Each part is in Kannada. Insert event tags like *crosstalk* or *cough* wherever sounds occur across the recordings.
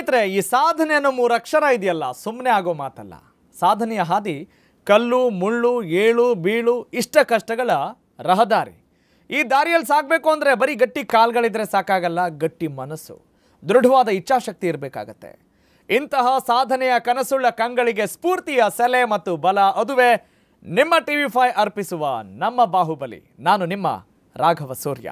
ಸ್ನೇಹಿತರೆ ಈ ಸಾಧನೆ ಅನ್ನೋ ಮೂರು ಅಕ್ಷರ ಇದೆಯಲ್ಲ ಸುಮ್ಮನೆ ಆಗೋ ಮಾತಲ್ಲ ಸಾಧನೆಯ ಹಾದಿ ಕಲ್ಲು ಮುಳ್ಳು ಏಳು ಬೀಳು ಇಷ್ಟ ಕಷ್ಟಗಳ ರಹದಾರಿ ಈ ದಾರಿಯಲ್ಲಿ ಸಾಕಬೇಕು ಅಂದರೆ ಬರೀ ಗಟ್ಟಿ ಕಾಲ್ಗಳಿದ್ರೆ ಸಾಕಾಗಲ್ಲ ಗಟ್ಟಿ ಮನಸ್ಸು ದೃಢವಾದ ಇಚ್ಛಾಶಕ್ತಿ ಇರಬೇಕಾಗತ್ತೆ ಇಂತಹ ಸಾಧನೆಯ ಕನಸುಳ್ಳ ಕಂಗಳಿಗೆ ಸ್ಫೂರ್ತಿಯ ಸೆಲೆ ಮತ್ತು ಬಲ ಅದುವೇ ನಿಮ್ಮ ಟಿ ಫೈ ಅರ್ಪಿಸುವ ನಮ್ಮ ಬಾಹುಬಲಿ ನಾನು ನಿಮ್ಮ ರಾಘವ ಸೂರ್ಯ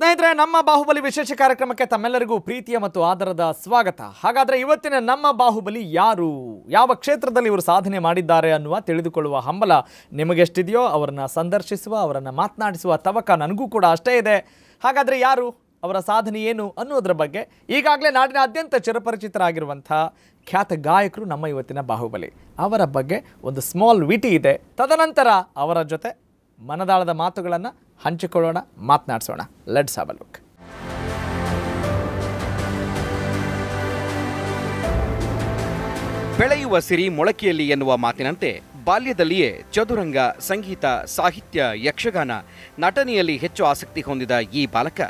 ಸ್ನೇಹಿತರೆ ನಮ್ಮ ಬಾಹುಬಲಿ ವಿಶೇಷ ಕಾರ್ಯಕ್ರಮಕ್ಕೆ ತಮ್ಮೆಲ್ಲರಿಗೂ ಪ್ರೀತಿಯ ಮತ್ತು ಆದರದ ಸ್ವಾಗತ ಹಾಗಾದರೆ ಇವತ್ತಿನ ನಮ್ಮ ಬಾಹುಬಲಿ ಯಾರು ಯಾವ ಕ್ಷೇತ್ರದಲ್ಲಿ ಇವರು ಸಾಧನೆ ಮಾಡಿದ್ದಾರೆ ಅನ್ನುವ ತಿಳಿದುಕೊಳ್ಳುವ ಹಂಬಲ ನಿಮಗೆಷ್ಟಿದೆಯೋ ಅವರನ್ನು ಸಂದರ್ಶಿಸುವ ಅವರನ್ನು ಮಾತನಾಡಿಸುವ ತವಕ ನನಗೂ ಕೂಡ ಅಷ್ಟೇ ಇದೆ ಹಾಗಾದರೆ ಯಾರು ಅವರ ಸಾಧನೆ ಏನು ಅನ್ನೋದ್ರ ಬಗ್ಗೆ ಈಗಾಗಲೇ ನಾಡಿನ ಅತ್ಯಂತ ಚಿರಪರಿಚಿತರಾಗಿರುವಂಥ ಖ್ಯಾತ ಗಾಯಕರು ನಮ್ಮ ಇವತ್ತಿನ ಬಾಹುಬಲಿ ಅವರ ಬಗ್ಗೆ ಒಂದು ಸ್ಮಾಲ್ ವಿಟಿ ಇದೆ ತದನಂತರ ಅವರ ಜೊತೆ ಮನದಾಳದ ಮಾತುಗಳನ್ನು ಹಂಚಿಕೊಳ್ಳೋಣ ಮಾತನಾಡಿಸೋಣ ಲೆಟ್ಸ್ ಹಾವ್ ಅ ಬೆಳೆಯುವ ಸಿರಿ ಮೊಳಕೆಯಲ್ಲಿ ಎನ್ನುವ ಮಾತಿನಂತೆ ಬಾಲ್ಯದಲ್ಲಿಯೇ ಚದುರಂಗ ಸಂಗೀತ ಸಾಹಿತ್ಯ ಯಕ್ಷಗಾನ ನಟನೆಯಲ್ಲಿ ಹೆಚ್ಚು ಆಸಕ್ತಿ ಹೊಂದಿದ ಈ ಬಾಲಕ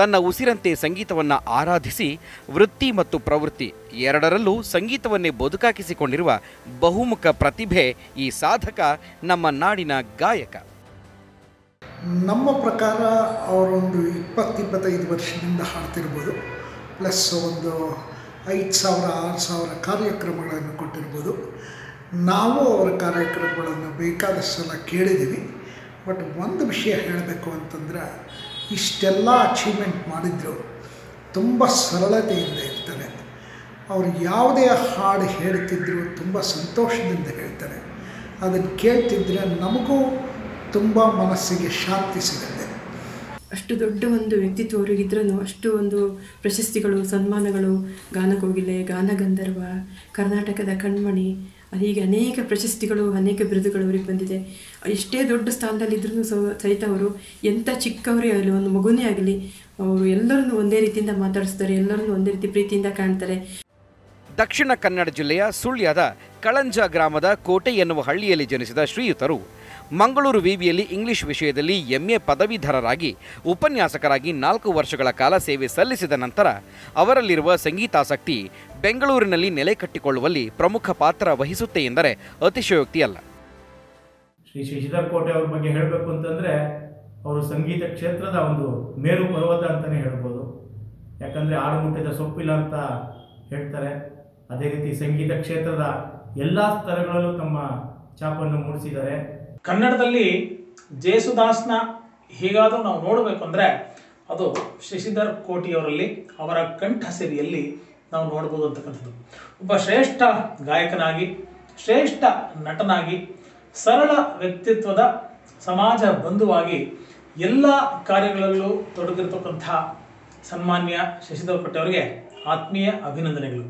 ತನ್ನ ಉಸಿರಂತೆ ಸಂಗೀತವನ್ನು ಆರಾಧಿಸಿ ವೃತ್ತಿ ಮತ್ತು ಪ್ರವೃತ್ತಿ ಎರಡರಲ್ಲೂ ಸಂಗೀತವನ್ನೇ ಬದುಕಾಕಿಸಿಕೊಂಡಿರುವ ಬಹುಮುಖ ಪ್ರತಿಭೆ ಈ ಸಾಧಕ ನಮ್ಮ ನಾಡಿನ ಗಾಯಕ ನಮ್ಮ ಪ್ರಕಾರ ಅವರೊಂದು ಇಪ್ಪತ್ತು ಇಪ್ಪತ್ತೈದು ವರ್ಷದಿಂದ ಹಾಡ್ತಿರ್ಬೋದು ಪ್ಲಸ್ ಒಂದು ಐದು ಸಾವಿರ ಆರು ಸಾವಿರ ಕಾರ್ಯಕ್ರಮಗಳನ್ನು ಕೊಟ್ಟಿರ್ಬೋದು ನಾವು ಅವರ ಕಾರ್ಯಕ್ರಮಗಳನ್ನು ಬೇಕಾದಷ್ಟು ಸಲ ಕೇಳಿದ್ದೀವಿ ಬಟ್ ಒಂದು ವಿಷಯ ಹೇಳಬೇಕು ಅಂತಂದರೆ ಇಷ್ಟೆಲ್ಲ ಅಚೀವ್ಮೆಂಟ್ ಮಾಡಿದ್ರು ತುಂಬ ಸರಳತೆಯಿಂದ ಇರ್ತಾರೆ ಅವರು ಯಾವುದೇ ಹಾಡು ಹೇಳ್ತಿದ್ರು ತುಂಬ ಸಂತೋಷದಿಂದ ಹೇಳ್ತಾರೆ ಅದನ್ನು ಕೇಳ್ತಿದ್ರೆ ನಮಗೂ ತುಂಬ ಮನಸ್ಸಿಗೆ ಶಾಂತಿ ಸಿಗುತ್ತೆ ಅಷ್ಟು ದೊಡ್ಡ ಒಂದು ವ್ಯಕ್ತಿತ್ವ ಅವರಿಗಿದ್ರೂ ಅಷ್ಟು ಒಂದು ಪ್ರಶಸ್ತಿಗಳು ಸನ್ಮಾನಗಳು ಗಾನಕೋಗಿಲೆ ಗಾನಗಂಧರ್ವ ಕರ್ನಾಟಕದ ಕಣ್ಮಣಿ ಹೀಗೆ ಅನೇಕ ಪ್ರಶಸ್ತಿಗಳು ಅನೇಕ ಬಿರುದುಗಳು ಅವ್ರಿಗೆ ಬಂದಿದೆ ಎಷ್ಟೇ ದೊಡ್ಡ ಸ್ಥಾನದಲ್ಲಿದ್ದರೂ ಸಹಿತ ಅವರು ಎಂಥ ಚಿಕ್ಕವರೇ ಆಗಲಿ ಒಂದು ಮಗುನೇ ಆಗಲಿ ಅವರು ಎಲ್ಲರನ್ನೂ ಒಂದೇ ರೀತಿಯಿಂದ ಮಾತಾಡಿಸ್ತಾರೆ ಎಲ್ಲರನ್ನೂ ಒಂದೇ ರೀತಿ ಪ್ರೀತಿಯಿಂದ ಕಾಣ್ತಾರೆ ದಕ್ಷಿಣ ಕನ್ನಡ ಜಿಲ್ಲೆಯ ಸುಳ್ಯದ ಕಳಂಜ ಗ್ರಾಮದ ಕೋಟೆ ಎನ್ನುವ ಹಳ್ಳಿಯಲ್ಲಿ ಜನಿಸಿದ ಶ್ರೀಯುತರು ಮಂಗಳೂರು ವಿವಿಯಲ್ಲಿ ಇಂಗ್ಲಿಷ್ ವಿಷಯದಲ್ಲಿ ಎಂಎ ಪದವೀಧರರಾಗಿ ಉಪನ್ಯಾಸಕರಾಗಿ ನಾಲ್ಕು ವರ್ಷಗಳ ಕಾಲ ಸೇವೆ ಸಲ್ಲಿಸಿದ ನಂತರ ಅವರಲ್ಲಿರುವ ಸಂಗೀತಾಸಕ್ತಿ ಬೆಂಗಳೂರಿನಲ್ಲಿ ನೆಲೆ ಕಟ್ಟಿಕೊಳ್ಳುವಲ್ಲಿ ಪ್ರಮುಖ ಪಾತ್ರ ವಹಿಸುತ್ತೆ ಎಂದರೆ ಅತಿಶಯೋಕ್ತಿಯಲ್ಲ ಶ್ರೀ ಶ್ರೀ ಶಶಿಧರ್ ಕೋಟೆ ಅವ್ರ ಬಗ್ಗೆ ಹೇಳಬೇಕು ಅಂತಂದರೆ ಅವರು ಸಂಗೀತ ಕ್ಷೇತ್ರದ ಒಂದು ಮೇರು ಪರ್ವತ ಅಂತಲೇ ಹೇಳ್ಬೋದು ಯಾಕಂದರೆ ಆಡು ಮುಟ್ಟಿದ ಸೊಪ್ಪಿಲ್ಲ ಅಂತ ಹೇಳ್ತಾರೆ ಅದೇ ರೀತಿ ಸಂಗೀತ ಕ್ಷೇತ್ರದ ಎಲ್ಲ ಸ್ತರಗಳಲ್ಲೂ ತಮ್ಮ ಛಾಪನ್ನು ಮೂಡಿಸಿದ್ದಾರೆ ಕನ್ನಡದಲ್ಲಿ ಜೇಸುದಾಸ್ನ ಹೀಗಾದರೂ ನಾವು ನೋಡಬೇಕು ಅಂದರೆ ಅದು ಶಶಿಧರ್ ಕೋಟಿಯವರಲ್ಲಿ ಅವರ ಕಂಠ ಸಿರಿಯಲ್ಲಿ ನಾವು ನೋಡ್ಬೋದು ಅಂತಕ್ಕಂಥದ್ದು ಒಬ್ಬ ಶ್ರೇಷ್ಠ ಗಾಯಕನಾಗಿ ಶ್ರೇಷ್ಠ ನಟನಾಗಿ ಸರಳ ವ್ಯಕ್ತಿತ್ವದ ಸಮಾಜ ಬಂಧುವಾಗಿ ಎಲ್ಲ ಕಾರ್ಯಗಳಲ್ಲೂ ತೊಡಗಿರ್ತಕ್ಕಂಥ ಸನ್ಮಾನ್ಯ ಶಶಿಧರ್ ಅವರಿಗೆ ಆತ್ಮೀಯ ಅಭಿನಂದನೆಗಳು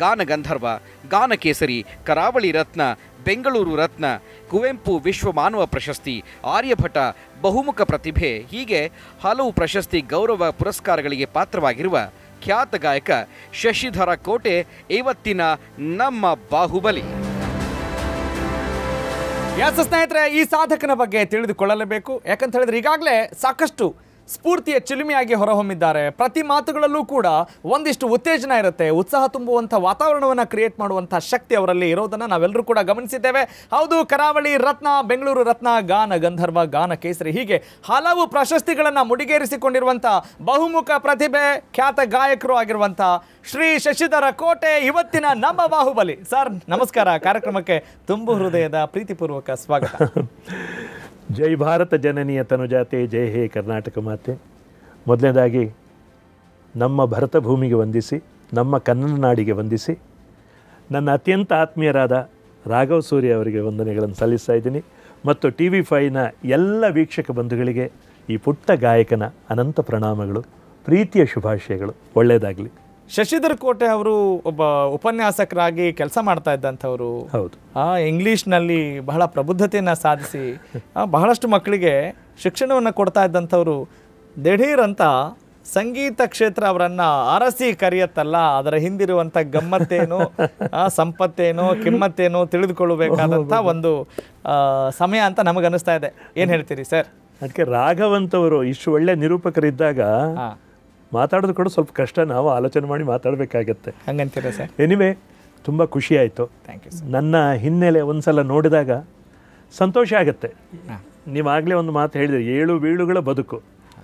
ಗಾನ ಗಂಧರ್ವ ಗಾನ ಕೇಸರಿ ಕರಾವಳಿ ರತ್ನ ಬೆಂಗಳೂರು ರತ್ನ ಕುವೆಂಪು ವಿಶ್ವ ಮಾನವ ಪ್ರಶಸ್ತಿ ಆರ್ಯಭಟ ಬಹುಮುಖ ಪ್ರತಿಭೆ ಹೀಗೆ ಹಲವು ಪ್ರಶಸ್ತಿ ಗೌರವ ಪುರಸ್ಕಾರಗಳಿಗೆ ಪಾತ್ರವಾಗಿರುವ ಖ್ಯಾತ ಗಾಯಕ ಶಶಿಧರ ಕೋಟೆ ಇವತ್ತಿನ ನಮ್ಮ ಬಾಹುಬಲಿ ಯಾಸ ಸ್ನೇಹಿತರೆ ಈ ಸಾಧಕನ ಬಗ್ಗೆ ತಿಳಿದುಕೊಳ್ಳಲೇಬೇಕು ಯಾಕಂತ ಹೇಳಿದ್ರೆ ಈಗಾಗಲೇ ಸಾಕಷ್ಟು ಸ್ಫೂರ್ತಿಯ ಚಿಲುಮೆಯಾಗಿ ಹೊರಹೊಮ್ಮಿದ್ದಾರೆ ಪ್ರತಿ ಮಾತುಗಳಲ್ಲೂ ಕೂಡ ಒಂದಿಷ್ಟು ಉತ್ತೇಜನ ಇರುತ್ತೆ ಉತ್ಸಾಹ ತುಂಬುವಂಥ ವಾತಾವರಣವನ್ನು ಕ್ರಿಯೇಟ್ ಮಾಡುವಂಥ ಶಕ್ತಿ ಅವರಲ್ಲಿ ಇರೋದನ್ನು ನಾವೆಲ್ಲರೂ ಕೂಡ ಗಮನಿಸಿದ್ದೇವೆ ಹೌದು ಕರಾವಳಿ ರತ್ನ ಬೆಂಗಳೂರು ರತ್ನ ಗಾನ ಗಂಧರ್ವ ಗಾನ ಕೇಸರಿ ಹೀಗೆ ಹಲವು ಪ್ರಶಸ್ತಿಗಳನ್ನು ಮುಡಿಗೇರಿಸಿಕೊಂಡಿರುವಂಥ ಬಹುಮುಖ ಪ್ರತಿಭೆ ಖ್ಯಾತ ಗಾಯಕರು ಆಗಿರುವಂಥ ಶ್ರೀ ಶಶಿಧರ ಕೋಟೆ ಇವತ್ತಿನ ನಮ್ಮ ಬಾಹುಬಲಿ ಸರ್ ನಮಸ್ಕಾರ ಕಾರ್ಯಕ್ರಮಕ್ಕೆ ತುಂಬು ಹೃದಯದ ಪ್ರೀತಿಪೂರ್ವಕ ಸ್ವಾಗತ *laughs* ಜೈ ಭಾರತ ಜನನಿಯ ತನುಜಾತೆ ಜೈ ಹೇ ಕರ್ನಾಟಕ ಮಾತೆ ಮೊದಲನೇದಾಗಿ ನಮ್ಮ ಭರತ ಭೂಮಿಗೆ ವಂದಿಸಿ ನಮ್ಮ ಕನ್ನಡ ನಾಡಿಗೆ ವಂದಿಸಿ ನನ್ನ ಅತ್ಯಂತ ಆತ್ಮೀಯರಾದ ರಾಘವ್ ಸೂರ್ಯ ಅವರಿಗೆ ವಂದನೆಗಳನ್ನು ಸಲ್ಲಿಸ್ತಾ ಇದ್ದೀನಿ ಮತ್ತು ಟಿ ವಿ ಫೈವ್ನ ಎಲ್ಲ ವೀಕ್ಷಕ ಬಂಧುಗಳಿಗೆ ಈ ಪುಟ್ಟ ಗಾಯಕನ ಅನಂತ ಪ್ರಣಾಮಗಳು ಪ್ರೀತಿಯ ಶುಭಾಶಯಗಳು ಒಳ್ಳೆಯದಾಗಲಿ ಶಶಿಧರ್ ಕೋಟೆ ಅವರು ಒಬ್ಬ ಉಪನ್ಯಾಸಕರಾಗಿ ಕೆಲಸ ಮಾಡ್ತಾ ಇದ್ದಂಥವ್ರು ಹೌದು ಆ ಇಂಗ್ಲೀಷ್ನಲ್ಲಿ ಬಹಳ ಪ್ರಬುದ್ಧತೆಯನ್ನು ಸಾಧಿಸಿ ಬಹಳಷ್ಟು ಮಕ್ಕಳಿಗೆ ಶಿಕ್ಷಣವನ್ನು ಕೊಡ್ತಾ ಇದ್ದಂಥವ್ರು ದಿಢೀರ್ ಅಂತ ಸಂಗೀತ ಕ್ಷೇತ್ರ ಅವರನ್ನು ಅರಸಿ ಕರೆಯತ್ತಲ್ಲ ಅದರ ಹಿಂದಿರುವಂಥ ಗಮ್ಮತ್ತೇನು ಸಂಪತ್ತೇನು ಕಿಮ್ಮತ್ತೇನು ತಿಳಿದುಕೊಳ್ಳಬೇಕಾದಂತ ಒಂದು ಸಮಯ ಅಂತ ನಮಗನ್ನಿಸ್ತಾ ಇದೆ ಏನು ಹೇಳ್ತೀರಿ ಸರ್ ಅದಕ್ಕೆ ರಾಘವಂತವರು ಇಷ್ಟು ಒಳ್ಳೆ ನಿರೂಪಕರಿದ್ದಾಗ ಮಾತಾಡೋದು ಕೂಡ ಸ್ವಲ್ಪ ಕಷ್ಟ ನಾವು ಆಲೋಚನೆ ಮಾಡಿ ಮಾತಾಡಬೇಕಾಗತ್ತೆ ಹಂಗಂತೀರ ಸರ್ ಎನಿವೆ ತುಂಬ ಖುಷಿ ಆಯಿತು ಥ್ಯಾಂಕ್ ಯು ನನ್ನ ಹಿನ್ನೆಲೆ ಒಂದು ಸಲ ನೋಡಿದಾಗ ಸಂತೋಷ ಆಗುತ್ತೆ ನೀವಾಗಲೇ ಒಂದು ಮಾತು ಹೇಳಿದೆ ಏಳು ಬೀಳುಗಳ ಬದುಕು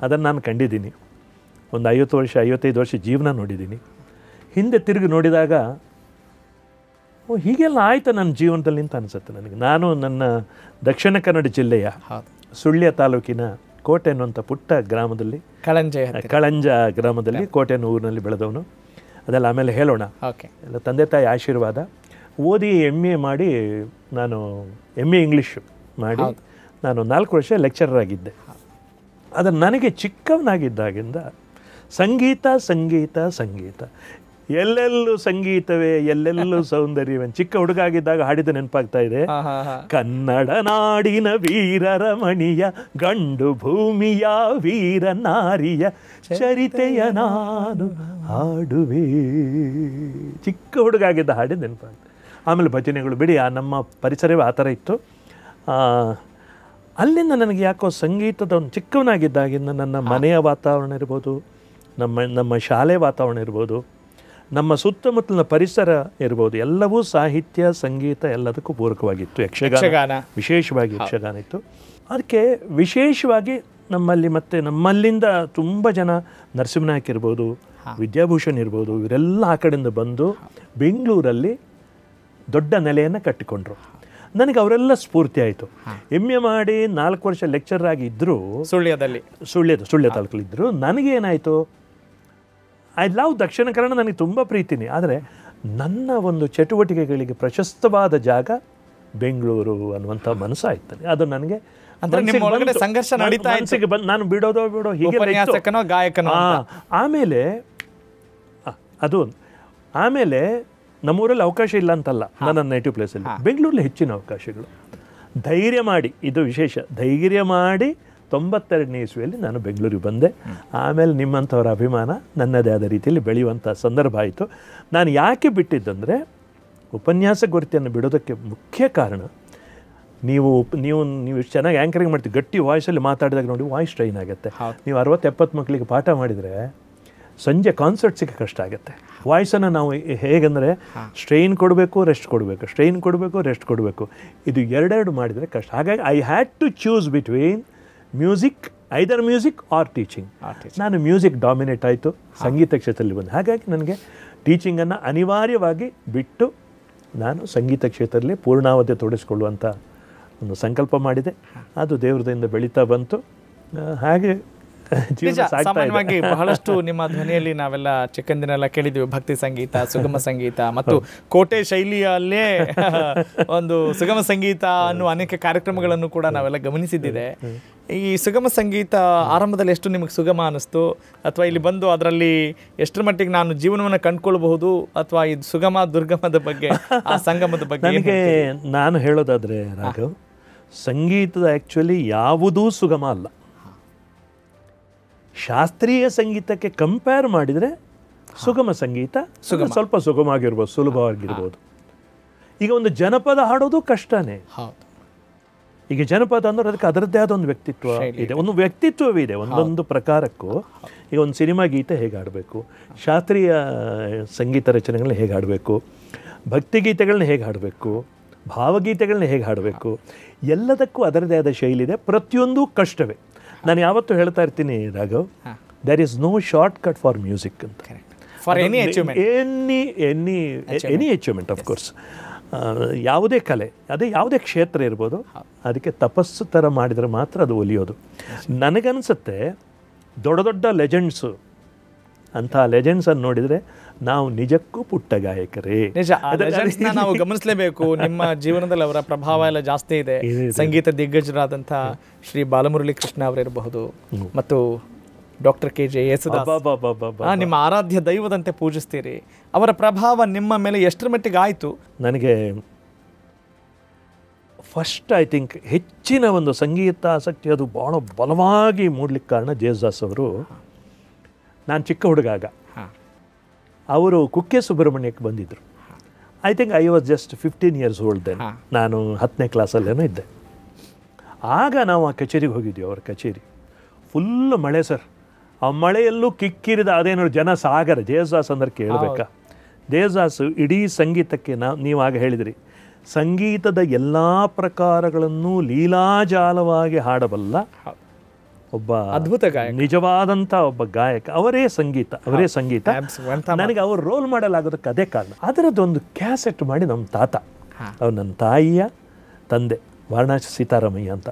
ಅದನ್ನು ನಾನು ಕಂಡಿದ್ದೀನಿ ಒಂದು ಐವತ್ತು ವರ್ಷ ಐವತ್ತೈದು ವರ್ಷ ಜೀವನ ನೋಡಿದ್ದೀನಿ ಹಿಂದೆ ತಿರುಗಿ ನೋಡಿದಾಗ ಓ ಹೀಗೆಲ್ಲ ಆಯಿತು ನನ್ನ ಜೀವನದಲ್ಲಿ ಅಂತ ಅನಿಸುತ್ತೆ ನನಗೆ ನಾನು ನನ್ನ ದಕ್ಷಿಣ ಕನ್ನಡ ಜಿಲ್ಲೆಯ ಸುಳ್ಯ ತಾಲೂಕಿನ ಕೋಟೆ ಅನ್ನುವಂಥ ಪುಟ್ಟ ಗ್ರಾಮದಲ್ಲಿ ಕಳಂಜ ಕಳಂಜ ಗ್ರಾಮದಲ್ಲಿ ಕೋಟೆ ಊರಿನಲ್ಲಿ ಬೆಳೆದವನು ಅದೆಲ್ಲ ಆಮೇಲೆ ಹೇಳೋಣ ಎಲ್ಲ ತಂದೆ ತಾಯಿ ಆಶೀರ್ವಾದ ಓದಿ ಎಮ್ ಎ ಮಾಡಿ ನಾನು ಎಮ್ ಎ ಇಂಗ್ಲೀಷು ಮಾಡಿ ನಾನು ನಾಲ್ಕು ವರ್ಷ ಲೆಕ್ಚರರ್ ಆಗಿದ್ದೆ ಆದರೆ ನನಗೆ ಚಿಕ್ಕವನಾಗಿದ್ದಾಗಿಂದ ಸಂಗೀತ ಸಂಗೀತ ಸಂಗೀತ ಎಲ್ಲೆಲ್ಲೂ ಸಂಗೀತವೇ ಎಲ್ಲೆಲ್ಲೂ *laughs* ಸೌಂದರ್ಯವೇ ಚಿಕ್ಕ ಹುಡುಗ ಆಗಿದ್ದಾಗ ಹಾಡಿದ ನೆನಪಾಗ್ತಾ ಇದೆ ಕನ್ನಡ ನಾಡಿನ ವೀರರ ಮಣಿಯ ಗಂಡು ಭೂಮಿಯ ವೀರ ನಾರಿಯ ಚರಿತೆಯ ನಾನು ಹಾಡುವೆ ಚಿಕ್ಕ ಹುಡುಗ ಆಗಿದ್ದ ಹಾಡಿದ ನೆನಪಾಗ್ತದೆ ಆಮೇಲೆ ಭಜನೆಗಳು ಬಿಡಿ ಆ ನಮ್ಮ ಪರಿಸರವೇ ಆ ಥರ ಇತ್ತು ಅಲ್ಲಿಂದ ನನಗೆ ಯಾಕೋ ಸಂಗೀತದ ಒಂದು ಚಿಕ್ಕವನಾಗಿದ್ದಾಗಿಂದ ನನ್ನ ಮನೆಯ ವಾತಾವರಣ ಇರ್ಬೋದು ನಮ್ಮ ನಮ್ಮ ಶಾಲೆ ವಾತಾವರಣ ಇರ್ಬೋದು ನಮ್ಮ ಸುತ್ತಮುತ್ತಲಿನ ಪರಿಸರ ಇರ್ಬೋದು ಎಲ್ಲವೂ ಸಾಹಿತ್ಯ ಸಂಗೀತ ಎಲ್ಲದಕ್ಕೂ ಪೂರಕವಾಗಿತ್ತು ಯಕ್ಷಗಾನ ವಿಶೇಷವಾಗಿ ಯಕ್ಷಗಾನ ಇತ್ತು ಅದಕ್ಕೆ ವಿಶೇಷವಾಗಿ ನಮ್ಮಲ್ಲಿ ಮತ್ತೆ ನಮ್ಮಲ್ಲಿಂದ ತುಂಬ ಜನ ನರಸಿಂಹನಾಯಕ್ ಇರ್ಬೋದು ವಿದ್ಯಾಭೂಷಣ್ ಇರ್ಬೋದು ಇವರೆಲ್ಲ ಆ ಕಡೆಯಿಂದ ಬಂದು ಬೆಂಗಳೂರಲ್ಲಿ ದೊಡ್ಡ ನೆಲೆಯನ್ನು ಕಟ್ಟಿಕೊಂಡ್ರು ನನಗೆ ಅವರೆಲ್ಲ ಸ್ಫೂರ್ತಿ ಆಯಿತು ಎಮ್ ಎ ಮಾಡಿ ನಾಲ್ಕು ವರ್ಷ ಲೆಕ್ಚರ್ ಆಗಿದ್ದರೂ ಸುಳ್ಯದಲ್ಲಿ ಸುಳ್ಯದ ಸುಳ್ಯ ತಾಲೂಕಲ್ಲಿದ್ದರು ನನಗೇನಾಯಿತು ಐ ಲವ್ ದಕ್ಷಿಣ ಕನ್ನಡ ನನಗೆ ತುಂಬ ಪ್ರೀತಿನಿ ಆದರೆ ನನ್ನ ಒಂದು ಚಟುವಟಿಕೆಗಳಿಗೆ ಪ್ರಶಸ್ತವಾದ ಜಾಗ ಬೆಂಗಳೂರು ಅನ್ನುವಂಥ ಆಯ್ತದೆ ಅದು ನನಗೆ ಸಂಘರ್ಷ ನಡೀತಾ ಮನಸ್ಸಿಗೆ ಬಂದು ನಾನು ಬಿಡೋದೋ ಬಿಡೋ ಹೀಗೆ ಆಮೇಲೆ ಅದು ಆಮೇಲೆ ನಮ್ಮೂರಲ್ಲಿ ಅವಕಾಶ ಇಲ್ಲ ಅಂತಲ್ಲ ನನ್ನ ನೇಟಿವ್ ಪ್ಲೇಸಲ್ಲಿ ಬೆಂಗಳೂರಲ್ಲಿ ಹೆಚ್ಚಿನ ಅವಕಾಶಗಳು ಧೈರ್ಯ ಮಾಡಿ ಇದು ವಿಶೇಷ ಧೈರ್ಯ ಮಾಡಿ ತೊಂಬತ್ತೆರಡನೇ ಇಸುವಲ್ಲಿ ನಾನು ಬೆಂಗಳೂರಿಗೆ ಬಂದೆ ಆಮೇಲೆ ನಿಮ್ಮಂಥವ್ರ ಅಭಿಮಾನ ನನ್ನದೇ ಆದ ರೀತಿಯಲ್ಲಿ ಬೆಳೆಯುವಂಥ ಸಂದರ್ಭ ಆಯಿತು ನಾನು ಯಾಕೆ ಬಿಟ್ಟಿದ್ದಂದರೆ ಉಪನ್ಯಾಸ ಗುರುತಿಯನ್ನು ಬಿಡೋದಕ್ಕೆ ಮುಖ್ಯ ಕಾರಣ ನೀವು ನೀವು ನೀವು ಇಷ್ಟು ಚೆನ್ನಾಗಿ ಆ್ಯಂಕರಿಂಗ್ ಮಾಡ್ತೀವಿ ಗಟ್ಟಿ ವಾಯ್ಸಲ್ಲಿ ಮಾತಾಡಿದಾಗ ನೋಡಿ ವಾಯ್ಸ್ ಸ್ಟ್ರೈನ್ ಆಗುತ್ತೆ ನೀವು ಅರವತ್ತು ಎಪ್ಪತ್ತು ಮಕ್ಕಳಿಗೆ ಪಾಠ ಮಾಡಿದರೆ ಸಂಜೆ ಕಾನ್ಸರ್ಟ್ ಕಷ್ಟ ಆಗುತ್ತೆ ವಾಯ್ಸನ್ನು ನಾವು ಹೇಗೆಂದರೆ ಸ್ಟ್ರೈನ್ ಕೊಡಬೇಕು ರೆಸ್ಟ್ ಕೊಡಬೇಕು ಸ್ಟ್ರೈನ್ ಕೊಡಬೇಕು ರೆಸ್ಟ್ ಕೊಡಬೇಕು ಇದು ಎರಡೆರಡು ಮಾಡಿದರೆ ಕಷ್ಟ ಹಾಗಾಗಿ I had to choose between music either music or teaching ನಾನು ಮ್ಯೂಸಿಕ್ ಡಾಮಿನೇಟ್ ಆಯಿತು ಸಂಗೀತ ಕ್ಷೇತ್ರದಲ್ಲಿ ಬಂದು ಹಾಗಾಗಿ ನನಗೆ ಟೀಚಿಂಗನ್ನು ಅನಿವಾರ್ಯವಾಗಿ ಬಿಟ್ಟು ನಾನು ಸಂಗೀತ ಕ್ಷೇತ್ರದಲ್ಲಿ ಪೂರ್ಣಾವಧಿ ತೊಡಿಸ್ಕೊಳ್ಳುವಂಥ ಒಂದು ಸಂಕಲ್ಪ ಮಾಡಿದೆ ಅದು ದೇವ್ರದಿಂದ ಬೆಳೀತಾ ಬಂತು ಹಾಗೆ ಸಾಮಾನ್ಯವಾಗಿ *laughs* ಬಹಳಷ್ಟು ನಿಮ್ಮ ಧ್ವನಿಯಲ್ಲಿ ನಾವೆಲ್ಲ ಚಿಕ್ಕಂದಿನೆಲ್ಲ ಕೇಳಿದ್ವಿ ಭಕ್ತಿ ಸಂಗೀತ ಸುಗಮ ಸಂಗೀತ ಮತ್ತು ಕೋಟೆ ಶೈಲಿಯಲ್ಲೇ *laughs* ಒಂದು ಸುಗಮ ಸಂಗೀತ ಅನ್ನುವ ಅನೇಕ ಕಾರ್ಯಕ್ರಮಗಳನ್ನು ಕೂಡ ನಾವೆಲ್ಲ ಗಮನಿಸಿದ್ದಿದೆ ಈ ಸುಗಮ ಸಂಗೀತ ಆರಂಭದಲ್ಲಿ ಎಷ್ಟು ನಿಮಗೆ ಸುಗಮ ಅನ್ನಿಸ್ತು ಅಥವಾ ಇಲ್ಲಿ ಬಂದು ಅದರಲ್ಲಿ ಎಷ್ಟರ ಮಟ್ಟಿಗೆ ನಾನು ಜೀವನವನ್ನು ಕಂಡುಕೊಳ್ಬಹುದು ಅಥವಾ ಇದು ಸುಗಮ ದುರ್ಗಮದ ಬಗ್ಗೆ ಆ *laughs* ಸಂಗಮದ ಬಗ್ಗೆ ನನಗೆ ನಾನು ಹೇಳೋದಾದರೆ ರಾಘವ್ ಸಂಗೀತದ ಆ್ಯಕ್ಚುಲಿ ಯಾವುದೂ ಸುಗಮ ಅಲ್ಲ ಶಾಸ್ತ್ರೀಯ ಸಂಗೀತಕ್ಕೆ ಕಂಪೇರ್ ಮಾಡಿದರೆ ಸುಗಮ ಸಂಗೀತ ಸುಗಮ ಸ್ವಲ್ಪ ಸುಗಮ ಆಗಿರ್ಬೋದು ಸುಲಭವಾಗಿರ್ಬೋದು ಈಗ ಒಂದು ಜನಪದ ಹಾಡೋದು ಕಷ್ಟನೇ ಈಗ ಜನಪದ ಅಂದ್ರೆ ಅದಕ್ಕೆ ಅದರದ್ದೇ ಆದ ಒಂದು ವ್ಯಕ್ತಿತ್ವ ಇದೆ ಒಂದು ವ್ಯಕ್ತಿತ್ವವಿದೆ ಒಂದೊಂದು ಪ್ರಕಾರಕ್ಕೂ ಈಗ ಒಂದು ಸಿನಿಮಾ ಗೀತೆ ಹೇಗೆ ಆಡಬೇಕು ಶಾಸ್ತ್ರೀಯ ಸಂಗೀತ ರಚನೆಗಳನ್ನ ಹೇಗೆ ಭಕ್ತಿ ಭಕ್ತಿಗೀತೆಗಳನ್ನ ಹೇಗೆ ಹಾಡಬೇಕು ಭಾವಗೀತೆಗಳನ್ನ ಹೇಗೆ ಹಾಡಬೇಕು ಎಲ್ಲದಕ್ಕೂ ಅದರದೇ ಆದ ಶೈಲಿ ಇದೆ ಪ್ರತಿಯೊಂದು ಕಷ್ಟವೇ ನಾನು ಯಾವತ್ತೂ ಹೇಳ್ತಾ ಇರ್ತೀನಿ Raghav there is no shortcut for music ಅಂತ ಎನಿ ಎನಿ ಎನಿ ಅಫ್ಕೋರ್ಸ್ ಯಾವುದೇ ಕಲೆ ಅದೇ ಯಾವುದೇ ಕ್ಷೇತ್ರ ಇರ್ಬೋದು ಅದಕ್ಕೆ ತಪಸ್ಸು ಥರ ಮಾಡಿದರೆ ಮಾತ್ರ ಅದು ಒಲಿಯೋದು ನನಗನ್ಸುತ್ತೆ ದೊಡ್ಡ ದೊಡ್ಡ ಲೆಜೆಂಡ್ಸು ಅಂತಹ ಲೆಜೆಂಡ್ಸನ್ನು ನೋಡಿದರೆ ನಾವು ನಿಜಕ್ಕೂ ಪುಟ್ಟ ಗಾಯಕರೇ ನಿಜ ನಾವು ಗಮನಿಸಲೇಬೇಕು ನಿಮ್ಮ ಜೀವನದಲ್ಲಿ ಅವರ ಪ್ರಭಾವ ಎಲ್ಲ ಜಾಸ್ತಿ ಇದೆ ಸಂಗೀತ ದಿಗ್ಗಜರಾದಂಥ ಶ್ರೀ ಬಾಲಮುರಳಿ ಕೃಷ್ಣ ಅವರಿರಬಹುದು ಮತ್ತು ಡಾಕ್ಟರ್ ಕೆ ಜೆ ಯೇಸುದಾಸ್ ನಿಮ್ಮ ಆರಾಧ್ಯ ದೈವದಂತೆ ಪೂಜಿಸ್ತೀರಿ ಅವರ ಪ್ರಭಾವ ನಿಮ್ಮ ಮೇಲೆ ಎಷ್ಟರ ಮಟ್ಟಿಗೆ ಆಯಿತು ನನಗೆ ಫಸ್ಟ್ ಐ ಥಿಂಕ್ ಹೆಚ್ಚಿನ ಒಂದು ಸಂಗೀತ ಆಸಕ್ತಿ ಅದು ಭಾಳ ಬಲವಾಗಿ ಮೂಡ್ಲಿಕ್ಕೆ ಕಾರಣ ಜೇಸುದಾಸ್ ಅವರು ನಾನು ಚಿಕ್ಕ ಹುಡುಗಾಗ ಅವರು ಕುಕ್ಕೆ ಸುಬ್ರಹ್ಮಣ್ಯಕ್ಕೆ ಬಂದಿದ್ದರು I think I was just fifteen years old then ನಾನು ಹತ್ತನೇ ಕ್ಲಾಸಲ್ಲೇನೂ ಇದ್ದೆ ಆಗ ನಾವು ಆ ಕಚೇರಿಗೆ ಹೋಗಿದ್ವಿ ಅವ್ರ ಕಚೇರಿ ಫುಲ್ ಮಳೆ ಸರ್ ಆ ಮಳೆಯಲ್ಲೂ ಕಿಕ್ಕಿರಿದ ಅದೇನೋ ಜನ ಸಾಗರ ಜಯದಾಸ್ ಅಂದ್ರೆ ಕೇಳಬೇಕಾ ಜಯದಾಸು ಇಡೀ ಸಂಗೀತಕ್ಕೆ ನಾ ನೀವು ಆಗ ಹೇಳಿದಿರಿ ಸಂಗೀತದ ಎಲ್ಲ ಪ್ರಕಾರಗಳನ್ನು ಲೀಲಾಜಾಲವಾಗಿ ಹಾಡಬಲ್ಲ ಒಬ್ಬ ಅದ್ಭುತ ಗಾಯಕ ನಿಜವಾದಂಥ ಒಬ್ಬ ಗಾಯಕ ಅವರೇ ಸಂಗೀತ ಅವರೇ ಸಂಗೀತ ನನಗೆ ಅವರು ರೋಲ್ ಮಾಡಲ್ ಆಗೋದಕ್ಕೆ ಅದೇ ಕಾರಣ ಅದರದ್ದೊಂದು ಕ್ಯಾಸೆಟ್ ಮಾಡಿ ನಮ್ಮ ತಾತ ಅವ್ರು ನನ್ನ ತಾಯಿಯ ತಂದೆ ವಾರಣಾಸಿ ಸೀತಾರಾಮಯ್ಯ ಅಂತ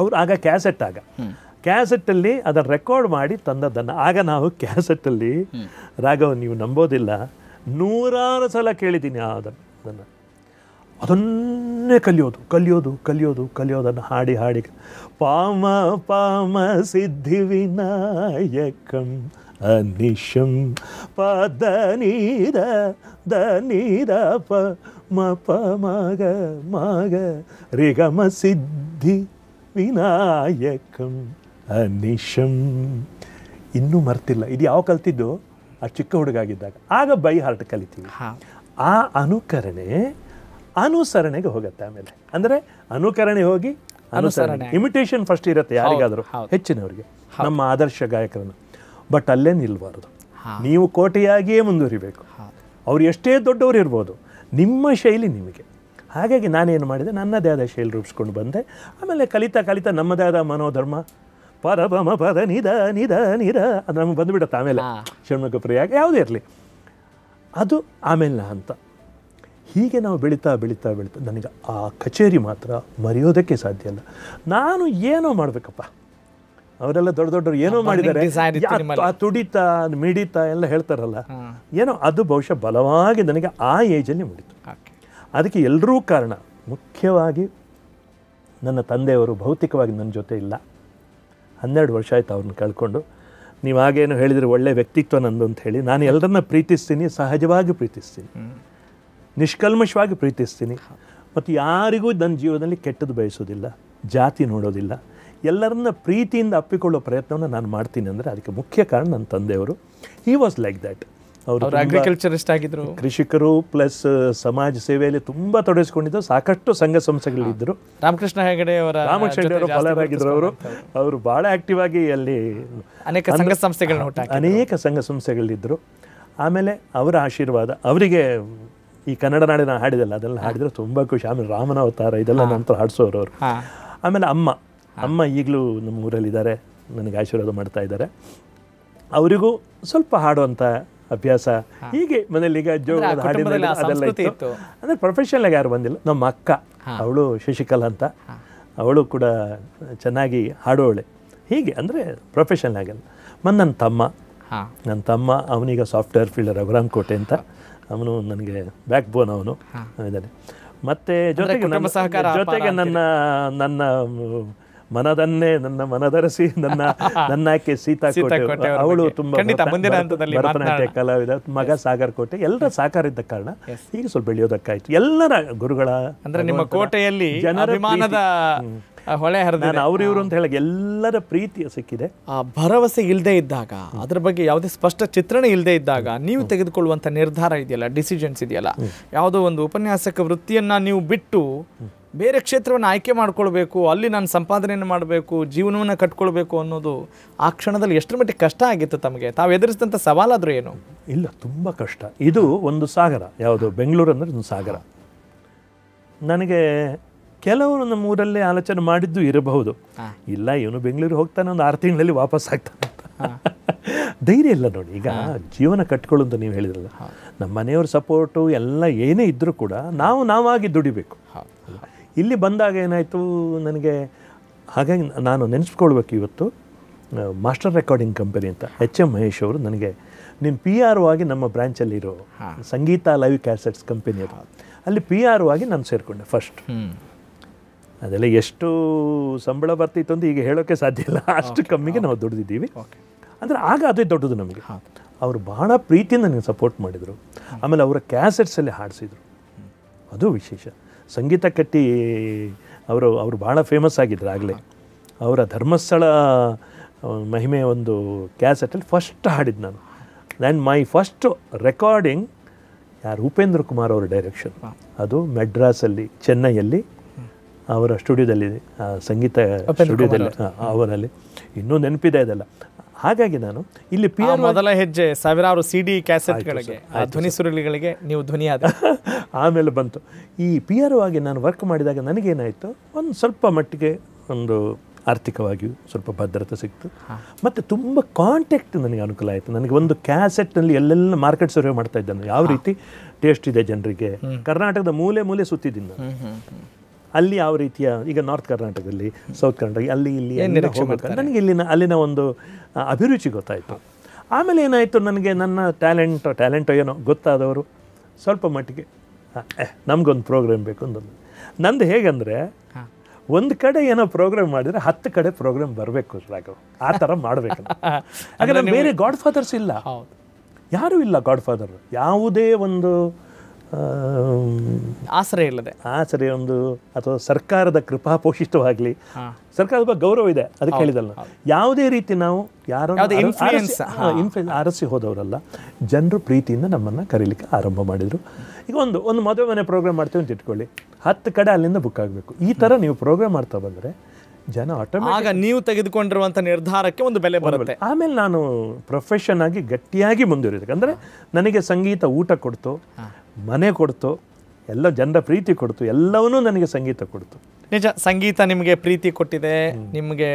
ಅವ್ರು ಆಗ ಕ್ಯಾಸೆಟ್ ಆಗ ಕ್ಯಾಸೆಟ್ಟಲ್ಲಿ ಅದನ್ನು ರೆಕಾರ್ಡ್ ಮಾಡಿ ತಂದದ್ದನ್ನು ಆಗ ನಾವು ಕ್ಯಾಸೆಟ್ಟಲ್ಲಿ ರಾಗವ ನೀವು ನಂಬೋದಿಲ್ಲ ನೂರಾರು ಸಲ ಕೇಳಿದ್ದೀನಿ ಅದನ್ನು ಅದನ್ನು ಅದನ್ನೇ ಕಲಿಯೋದು ಕಲಿಯೋದು ಕಲಿಯೋದು ಕಲಿಯೋದನ್ನು ಹಾಡಿ ಹಾಡಿ ಪಾಮ ಪಾಮ ಸಿದ್ಧಿ ವಿನಾಯಕಂ ಅನಿಶಂ ಪ ದ ನೀರ ಪ ಮ ಪ ಮಗ ಮಗ ರಿಗಮ ಸಿದ್ಧಿ ವಿನಾಯಕಂ ಅನಿಶಂ ಇನ್ನೂ ಮರ್ತಿಲ್ಲ ಇದು ಯಾವ ಕಲ್ತಿದ್ದು ಆ ಚಿಕ್ಕ ಹುಡುಗ ಆಗಿದ್ದಾಗ ಆಗ ಬೈ ಹಾರ್ಟ್ ಕಲಿತೀವಿ ಆ ಅನುಕರಣೆ ಅನುಸರಣೆಗೆ ಹೋಗುತ್ತೆ ಆಮೇಲೆ ಅಂದರೆ ಅನುಕರಣೆ ಹೋಗಿ ಅನುಸರಣೆ ಇಮಿಟೇಷನ್ ಫಸ್ಟ್ ಇರುತ್ತೆ ಯಾರಿಗಾದರೂ ಹೆಚ್ಚಿನವರಿಗೆ ನಮ್ಮ ಆದರ್ಶ ಗಾಯಕರನ್ನು ಬಟ್ ಅಲ್ಲೇ ನಿಲ್ಬಾರ್ದು ನೀವು ಕೋಟೆಯಾಗಿಯೇ ಮುಂದುವರಿಬೇಕು ಅವ್ರು ಎಷ್ಟೇ ದೊಡ್ಡವರು ಇರ್ಬೋದು ನಿಮ್ಮ ಶೈಲಿ ನಿಮಗೆ ಹಾಗಾಗಿ ನಾನೇನು ಮಾಡಿದೆ ನನ್ನದೇ ಆದ ಶೈಲಿ ರೂಪಿಸ್ಕೊಂಡು ಬಂದೆ ಆಮೇಲೆ ಕಲಿತಾ ಕಲಿತಾ ನಮ್ಮದೇ ಆದ ಮನೋಧರ್ಮ ಪರಬಮ ಪದ ನಿದ ನಿದ ನಿದ ಅದು ನಮಗೆ ಬಂದುಬಿಡುತ್ತೆ ಆಮೇಲೆ ಶಿವಮೊಗ್ಗ ಪ್ರಿಯಾಗ ಯಾವುದೇ ಇರಲಿ ಅದು ಆಮೇಲೆ ಅಂತ ಹೀಗೆ ನಾವು ಬೆಳೀತಾ ಬೆಳೀತಾ ಬೆಳೀತಾ ನನಗೆ ಆ ಕಚೇರಿ ಮಾತ್ರ ಮರೆಯೋದಕ್ಕೆ ಸಾಧ್ಯ ಇಲ್ಲ ನಾನು ಏನೋ ಮಾಡಬೇಕಪ್ಪ ಅವರೆಲ್ಲ ದೊಡ್ಡ ದೊಡ್ಡವ್ರು ಏನೋ ಮಾಡಿದ್ದಾರೆ ಆ ತುಡಿತ ಮಿಡಿತ ಎಲ್ಲ ಹೇಳ್ತಾರಲ್ಲ ಏನೋ ಅದು ಬಹುಶಃ ಬಲವಾಗಿ ನನಗೆ ಆ ಏಜಲ್ಲಿ ಮುಡಿತು ಅದಕ್ಕೆ ಎಲ್ಲರೂ ಕಾರಣ ಮುಖ್ಯವಾಗಿ ನನ್ನ ತಂದೆಯವರು ಭೌತಿಕವಾಗಿ ನನ್ನ ಜೊತೆ ಇಲ್ಲ ಹನ್ನೆರಡು ವರ್ಷ ಆಯಿತು ಅವ್ರನ್ನ ಕಳ್ಕೊಂಡು ನೀವು ಹಾಗೇನು ಹೇಳಿದರೆ ಒಳ್ಳೆ ವ್ಯಕ್ತಿತ್ವ ನಂದು ಅಂತ ಹೇಳಿ ನಾನು ಎಲ್ಲರನ್ನ ಪ್ರೀತಿಸ್ತೀನಿ ಸಹಜವಾಗಿ ಪ್ರೀತಿಸ್ತೀನಿ ನಿಷ್ಕಲ್ಮಶವಾಗಿ ಪ್ರೀತಿಸ್ತೀನಿ ಮತ್ತು ಯಾರಿಗೂ ನನ್ನ ಜೀವನದಲ್ಲಿ ಕೆಟ್ಟದ್ದು ಬಯಸೋದಿಲ್ಲ ಜಾತಿ ನೋಡೋದಿಲ್ಲ ಎಲ್ಲರನ್ನ ಪ್ರೀತಿಯಿಂದ ಅಪ್ಪಿಕೊಳ್ಳೋ ಪ್ರಯತ್ನವನ್ನು ನಾನು ಮಾಡ್ತೀನಿ ಅಂದರೆ ಅದಕ್ಕೆ ಮುಖ್ಯ ಕಾರಣ ನನ್ನ ತಂದೆಯವರು ಹೀ ವಾಸ್ ಲೈಕ್ ದ್ಯಾಟ್ ಅವರು ಅಗ್ರಿಕಲ್ಚರಿಸ್ಟ್ ಆಗಿದ್ರು ಕೃಷಿಕರು ಪ್ಲಸ್ ಸಮಾಜ ಸೇವೆಯಲ್ಲಿ ತುಂಬಾ ತೊಡಗಿಸಿಕೊಂಡಿದ್ದ ಸಾಕಷ್ಟು ಸಂಘ ಸಂಸ್ಥೆಗಳಿದ್ದರು ರಾಮಕೃಷ್ಣ ಹೆಗಡೆ ಅವರ ರಾಮಕೃಷ್ಣ ಅವರು ಆಗಿದ್ರು ಅವರು ಬಹಳ ಆಕ್ಟಿವ್ ಆಗಿ ಅಲ್ಲಿ ಅನೇಕ ಸಂಘ ಸಂಸ್ಥೆಗಳನ್ನ ಅನೇಕ ಸಂಘ ಸಂಸ್ಥೆಗಳಿದ್ದರು ಆಮೇಲೆ ಅವರ ಆಶೀರ್ವಾದ ಅವರಿಗೆ ಈ ಕನ್ನಡ ನಾಡಿನ ಹಾಡಿದಲ್ಲ ಅದೆಲ್ಲ ಹಾಡಿದ್ರೆ ತುಂಬಾ ಖುಷಿ ಆಮೇಲೆ ರಾಮನ ಅವತಾರ ಇದೆಲ್ಲ ನಂತರ ಹಾಡಿಸೋರು ಅವರು ಆಮೇಲೆ ಅಮ್ಮ ಅಮ್ಮ ಈಗಲೂ ನಮ್ಮ ಊರಲ್ಲಿದ್ದಾರೆ ನನಗೆ ಆಶೀರ್ವಾದ ಮಾಡ್ತಾ ಇದ್ದಾರೆ ಅವರಿಗೂ ಸ್ವಲ್ಪ ಹಾಡುವಂಥ ಅಭ್ಯಾಸ ಹೀಗೆ ಮನೇಲಿ ಈಗ ಜೋಗ ಅಂದ್ರೆ ಇತ್ತು ಅಂದರೆ ಪ್ರೊಫೆಷನಲ್ ಯಾರು ಬಂದಿಲ್ಲ ನಮ್ಮ ಅಕ್ಕ ಅವಳು ಶಶಿಕಲಾ ಅಂತ ಅವಳು ಕೂಡ ಚೆನ್ನಾಗಿ ಹಾಡೋಳೆ ಹೀಗೆ ಅಂದರೆ ಪ್ರೊಫೆಷನಲ್ ಆಗಲ್ಲ ಮತ್ತು ನನ್ನ ತಮ್ಮ ನನ್ನ ತಮ್ಮ ಅವನೀಗ ಸಾಫ್ಟ್ವೇರ್ ಫೀಲ್ಡ್ ರಘುರಾಮ್ ಕೋಟೆ ಅಂತ ಅವನು ನನಗೆ ಬ್ಯಾಕ್ ಬೋನ್ ಅವನು ಇದ್ದಾನೆ ಮತ್ತೆ ಜೊತೆಗೆ ನನ್ನ ನನ್ನ ಮನದನ್ನೇ ನನ್ನ ಮನದರಸಿ ನನ್ನ *laughs* ನನ್ನಕ್ಕೆ ಸೀತಾ ಕೋಟೆ ಅವಳು ತುಂಬಾ ಕಲಾವಿದ ಮಗ ಸಾಗರ್ ಕೋಟೆ ಎಲ್ಲರ ಸಾಕಾರ ಇದ್ದ ಕಾರಣ ಈಗ ಸ್ವಲ್ಪ ಬೆಳೆಯೋದಕ್ಕಾಯ್ತು ಎಲ್ಲರ ಗುರುಗಳ ಅಂದ್ರೆ ನಿಮ್ಮ ಕೋಟೆಯಲ್ಲಿ ಅಭಿಮಾನದ ಹೊಳೆ ನಾನು ಅವ್ರಿವ್ರು ಅಂತ ಹೇಳಿ ಎಲ್ಲರ ಪ್ರೀತಿ ಸಿಕ್ಕಿದೆ ಆ ಭರವಸೆ ಇಲ್ಲದೆ ಇದ್ದಾಗ ಅದ್ರ ಬಗ್ಗೆ ಯಾವುದೇ ಸ್ಪಷ್ಟ ಚಿತ್ರಣ ಇಲ್ಲದೆ ಇದ್ದಾಗ ನೀವು ತೆಗೆದುಕೊಳ್ಳುವಂತ ನಿರ್ಧಾರ ಇದೆಯಲ್ಲ ಡಿಸಿಷನ್ಸ್ ಇದೆಯಲ್ಲ ಯಾವುದೋ ಒಂದು ಉಪನ್ಯಾಸಕ ವೃತ್ತಿಯನ್ನ ನೀವು ಬಿಟ್ಟು ಬೇರೆ ಕ್ಷೇತ್ರವನ್ನು ಆಯ್ಕೆ ಮಾಡ್ಕೊಳ್ಬೇಕು ಅಲ್ಲಿ ನಾನು ಸಂಪಾದನೆಯನ್ನು ಮಾಡಬೇಕು ಜೀವನವನ್ನು ಕಟ್ಕೊಳ್ಬೇಕು ಅನ್ನೋದು ಆ ಕ್ಷಣದಲ್ಲಿ ಎಷ್ಟರ ಮಟ್ಟಿಗೆ ಕಷ್ಟ ಆಗಿತ್ತು ತಮಗೆ ತಾವು ಎದುರಿಸಿದಂಥ ಸವಾಲಾದರೂ ಏನು ಇಲ್ಲ ತುಂಬ ಕಷ್ಟ ಇದು ಒಂದು ಸಾಗರ ಯಾವುದು ಬೆಂಗಳೂರು ಅಂದರೆ ಒಂದು ಸಾಗರ ನನಗೆ ಕೆಲವರು ಊರಲ್ಲೇ ಆಲೋಚನೆ ಮಾಡಿದ್ದು ಇರಬಹುದು ಇಲ್ಲ ಇವನು ಬೆಂಗಳೂರಿಗೆ ಹೋಗ್ತಾನೆ ಒಂದು ಆರು ತಿಂಗಳಲ್ಲಿ ವಾಪಸ್ ಆಗ್ತಾನೆ ಧೈರ್ಯ ಇಲ್ಲ ನೋಡಿ ಈಗ ಜೀವನ ಕಟ್ಕೊಳ್ಳು ಅಂತ ನೀವು ಹೇಳಿದ್ರಲ್ಲ ನಮ್ಮ ಮನೆಯವ್ರ ಸಪೋರ್ಟು ಎಲ್ಲ ಏನೇ ಇದ್ದರೂ ಕೂಡ ನಾವು ನಾವಾಗಿ ದುಡಿಬೇಕು ಇಲ್ಲಿ ಬಂದಾಗ ಏನಾಯಿತು ನನಗೆ ಹಾಗಾಗಿ ನಾನು ನೆನೆಸ್ಕೊಳ್ಬೇಕು ಇವತ್ತು ಮಾಸ್ಟರ್ ರೆಕಾರ್ಡಿಂಗ್ ಕಂಪನಿ ಅಂತ ಎಚ್ ಎಂ ಮಹೇಶ್ ಅವರು ನನಗೆ ನಿಮ್ಮ ಪಿ ಆರ್ ಆಗಿ ನಮ್ಮ ಬ್ರ್ಯಾಂಚಲ್ಲಿರೋ ಸಂಗೀತ ಲೈವ್ ಕ್ಯಾಸೆಟ್ಸ್ ಕಂಪನಿ ಅದು ಅಲ್ಲಿ ಪಿ ಆರ್ ಆಗಿ ನಾನು ಸೇರಿಕೊಂಡೆ ಫಸ್ಟ್ ಅದೆಲ್ಲ ಎಷ್ಟು ಸಂಬಳ ಬರ್ತಿತ್ತು ಅಂತ ಈಗ ಹೇಳೋಕ್ಕೆ ಸಾಧ್ಯ ಇಲ್ಲ ಅಷ್ಟು ಕಮ್ಮಿಗೆ ನಾವು ದುಡಿದಿದ್ದೀವಿ ಅಂದರೆ ಆಗ ಅದೇ ದೊಡ್ಡದು ನಮಗೆ ಅವರು ಭಾಳ ಪ್ರೀತಿಯಿಂದ ನನಗೆ ಸಪೋರ್ಟ್ ಮಾಡಿದರು ಆಮೇಲೆ ಅವರ ಕ್ಯಾಸೆಟ್ಸಲ್ಲಿ ಹಾಡಿಸಿದರು ಅದು ವಿಶೇಷ ಸಂಗೀತ ಕಟ್ಟಿ ಅವರು ಅವರು ಭಾಳ ಫೇಮಸ್ ಆಗಿದ್ರು ಆಗಲೇ ಅವರ ಧರ್ಮಸ್ಥಳ ಮಹಿಮೆಯ ಒಂದು ಕ್ಯಾಸೆಟಲ್ಲಿ ಫಸ್ಟ್ ಹಾಡಿದ್ದು ನಾನು ಆ್ಯಂಡ್ ಮೈ ಫಸ್ಟ್ ರೆಕಾರ್ಡಿಂಗ್ ಯಾರು ಉಪೇಂದ್ರ ಕುಮಾರ್ ಅವರ ಡೈರೆಕ್ಷನ್ ಅದು ಮೆಡ್ರಾಸಲ್ಲಿ ಚೆನ್ನೈಯಲ್ಲಿ ಅವರ ಸ್ಟುಡಿಯೋದಲ್ಲಿ ಸಂಗೀತ ಸ್ಟುಡಿಯೋದಲ್ಲಿ ಅವರಲ್ಲಿ ಇನ್ನೂ ನೆನಪಿದೆ ಇದೆಲ್ಲ ಹಾಗಾಗಿ ನಾನು ಇಲ್ಲಿ ಪಿ ಆರ್ ಮೊದಲ ಹೆಜ್ಜೆ ಸಾವಿರಾರು ಸಿ ಡಿ ಕ್ಯಾಸೆಟ್ಗಳಿಗೆ ಧ್ವನಿ ಸುರುಳಿಗಳಿಗೆ ನೀವು ಧ್ವನಿ ಆದ *laughs* ಆಮೇಲೆ ಬಂತು ಈ ಪಿ ಆರ್ ಆಗಿ ನಾನು ವರ್ಕ್ ಮಾಡಿದಾಗ ನನಗೇನಾಯಿತು ಒಂದು ಸ್ವಲ್ಪ ಮಟ್ಟಿಗೆ ಒಂದು ಆರ್ಥಿಕವಾಗಿಯೂ ಸ್ವಲ್ಪ ಭದ್ರತೆ ಸಿಕ್ತು ಮತ್ತು ತುಂಬ ಕಾಂಟ್ಯಾಕ್ಟ್ ನನಗೆ ಅನುಕೂಲ ಆಯಿತು ನನಗೆ ಒಂದು ಕ್ಯಾಸೆಟ್ನಲ್ಲಿ ಎಲ್ಲೆಲ್ಲ ಮಾರ್ಕೆಟ್ ಸರ್ವೆ ಮಾಡ್ತಾ ಇದ್ದಾನೆ ಯಾವ ರೀತಿ ಟೇಸ್ಟ್ ಇದೆ ಜನರಿಗೆ ಕರ್ನಾಟಕದ ಮೂಲೆ ಮೂಲೆ ಸುತ್ತಿದ್ದೀನಿ ನಾನು ಅಲ್ಲಿ ಯಾವ ರೀತಿಯ ಈಗ ನಾರ್ತ್ ಕರ್ನಾಟಕದಲ್ಲಿ ಸೌತ್ ಕರ್ನಾಟಕ ಅಲ್ಲಿ ಇಲ್ಲಿ ನನಗೆ ಇಲ್ಲಿನ ಅಲ್ಲಿನ ಒಂದು ಅಭಿರುಚಿ ಗೊತ್ತಾಯಿತು ಆಮೇಲೆ ಏನಾಯಿತು ನನಗೆ ನನ್ನ ಟ್ಯಾಲೆಂಟ್ ಟ್ಯಾಲೆಂಟ್ ಏನೋ ಗೊತ್ತಾದವರು ಸ್ವಲ್ಪ ಮಟ್ಟಿಗೆ ನಮಗೊಂದು ಪ್ರೋಗ್ರಾಮ್ ಬೇಕು ಅಂದೊಂದು ನಂದು ಹೇಗೆಂದರೆ ಒಂದು ಕಡೆ ಏನೋ ಪ್ರೋಗ್ರಾಮ್ ಮಾಡಿದರೆ ಹತ್ತು ಕಡೆ ಪ್ರೋಗ್ರಾಮ್ ಬರಬೇಕು ರಾಘವ್ ಆ ಥರ ಮಾಡಬೇಕು *laughs* ಹಾಗಾದ್ರೆ ಬೇರೆ ಗಾಡ್ ಫಾದರ್ಸ್ ಇಲ್ಲ ಯಾರೂ ಇಲ್ಲ ಗಾಡ್ ಫಾದರ್ ಯಾವುದೇ ಒಂದು ಆಸರೆ ಇಲ್ಲದೆ ಆಸರೆ ಒಂದು ಅಥವಾ ಸರ್ಕಾರದ ಕೃಪಾ ಪೋಷಿತವಾಗಲಿ ಸರ್ಕಾರದ ಗೌರವ ಇದೆ ಅದಕ್ಕೆ ಹೇಳಿದಲ್ಲ ಯಾವುದೇ ರೀತಿ ನಾವು ಯಾರೋ ಇನ್ಫ್ಲೂಯೆನ್ಸ್ ಆರಿಸಿ ಹೋದವರಲ್ಲ ಜನರು ಪ್ರೀತಿಯಿಂದ ನಮ್ಮನ್ನು ಕರೀಲಿಕ್ಕೆ ಆರಂಭ ಮಾಡಿದರು ಈಗ ಒಂದು ಒಂದು ಮದುವೆ ಮನೆ ಪ್ರೋಗ್ರಾಮ್ ಮಾಡ್ತೀವಿ ಅಂತ ಇಟ್ಕೊಳ್ಳಿ ಹತ್ತು ಕಡೆ ಅಲ್ಲಿಂದ ಬುಕ್ ಆಗಬೇಕು ಈ ಥರ ನೀವು ಪ್ರೋಗ್ರಾಮ್ ಮಾಡ್ತಾ ಬಂದರೆ ಜನ ಆಗ ನೀವು ತೆಗೆದುಕೊಂಡಿರುವಂಥ ನಿರ್ಧಾರಕ್ಕೆ ಒಂದು ಬೆಲೆ ಬರುತ್ತೆ ಆಮೇಲೆ ನಾನು ಪ್ರೊಫೆಷನ್ ಆಗಿ ಗಟ್ಟಿಯಾಗಿ ಮುಂದುವರಿಯೋದಕ್ಕೆ ಅಂದರೆ ನನಗೆ ಸಂಗೀತ ಊಟ ಕೊಡ್ತು ಮನೆ ಕೊಡ್ತು ಎಲ್ಲ ಜನರ ಪ್ರೀತಿ ಕೊಡ್ತು ಎಲ್ಲವನ್ನೂ ನನಗೆ ಸಂಗೀತ ಕೊಡ್ತು ನಿಜ ಸಂಗೀತ ನಿಮಗೆ ಪ್ರೀತಿ ಕೊಟ್ಟಿದೆ ನಿಮಗೆ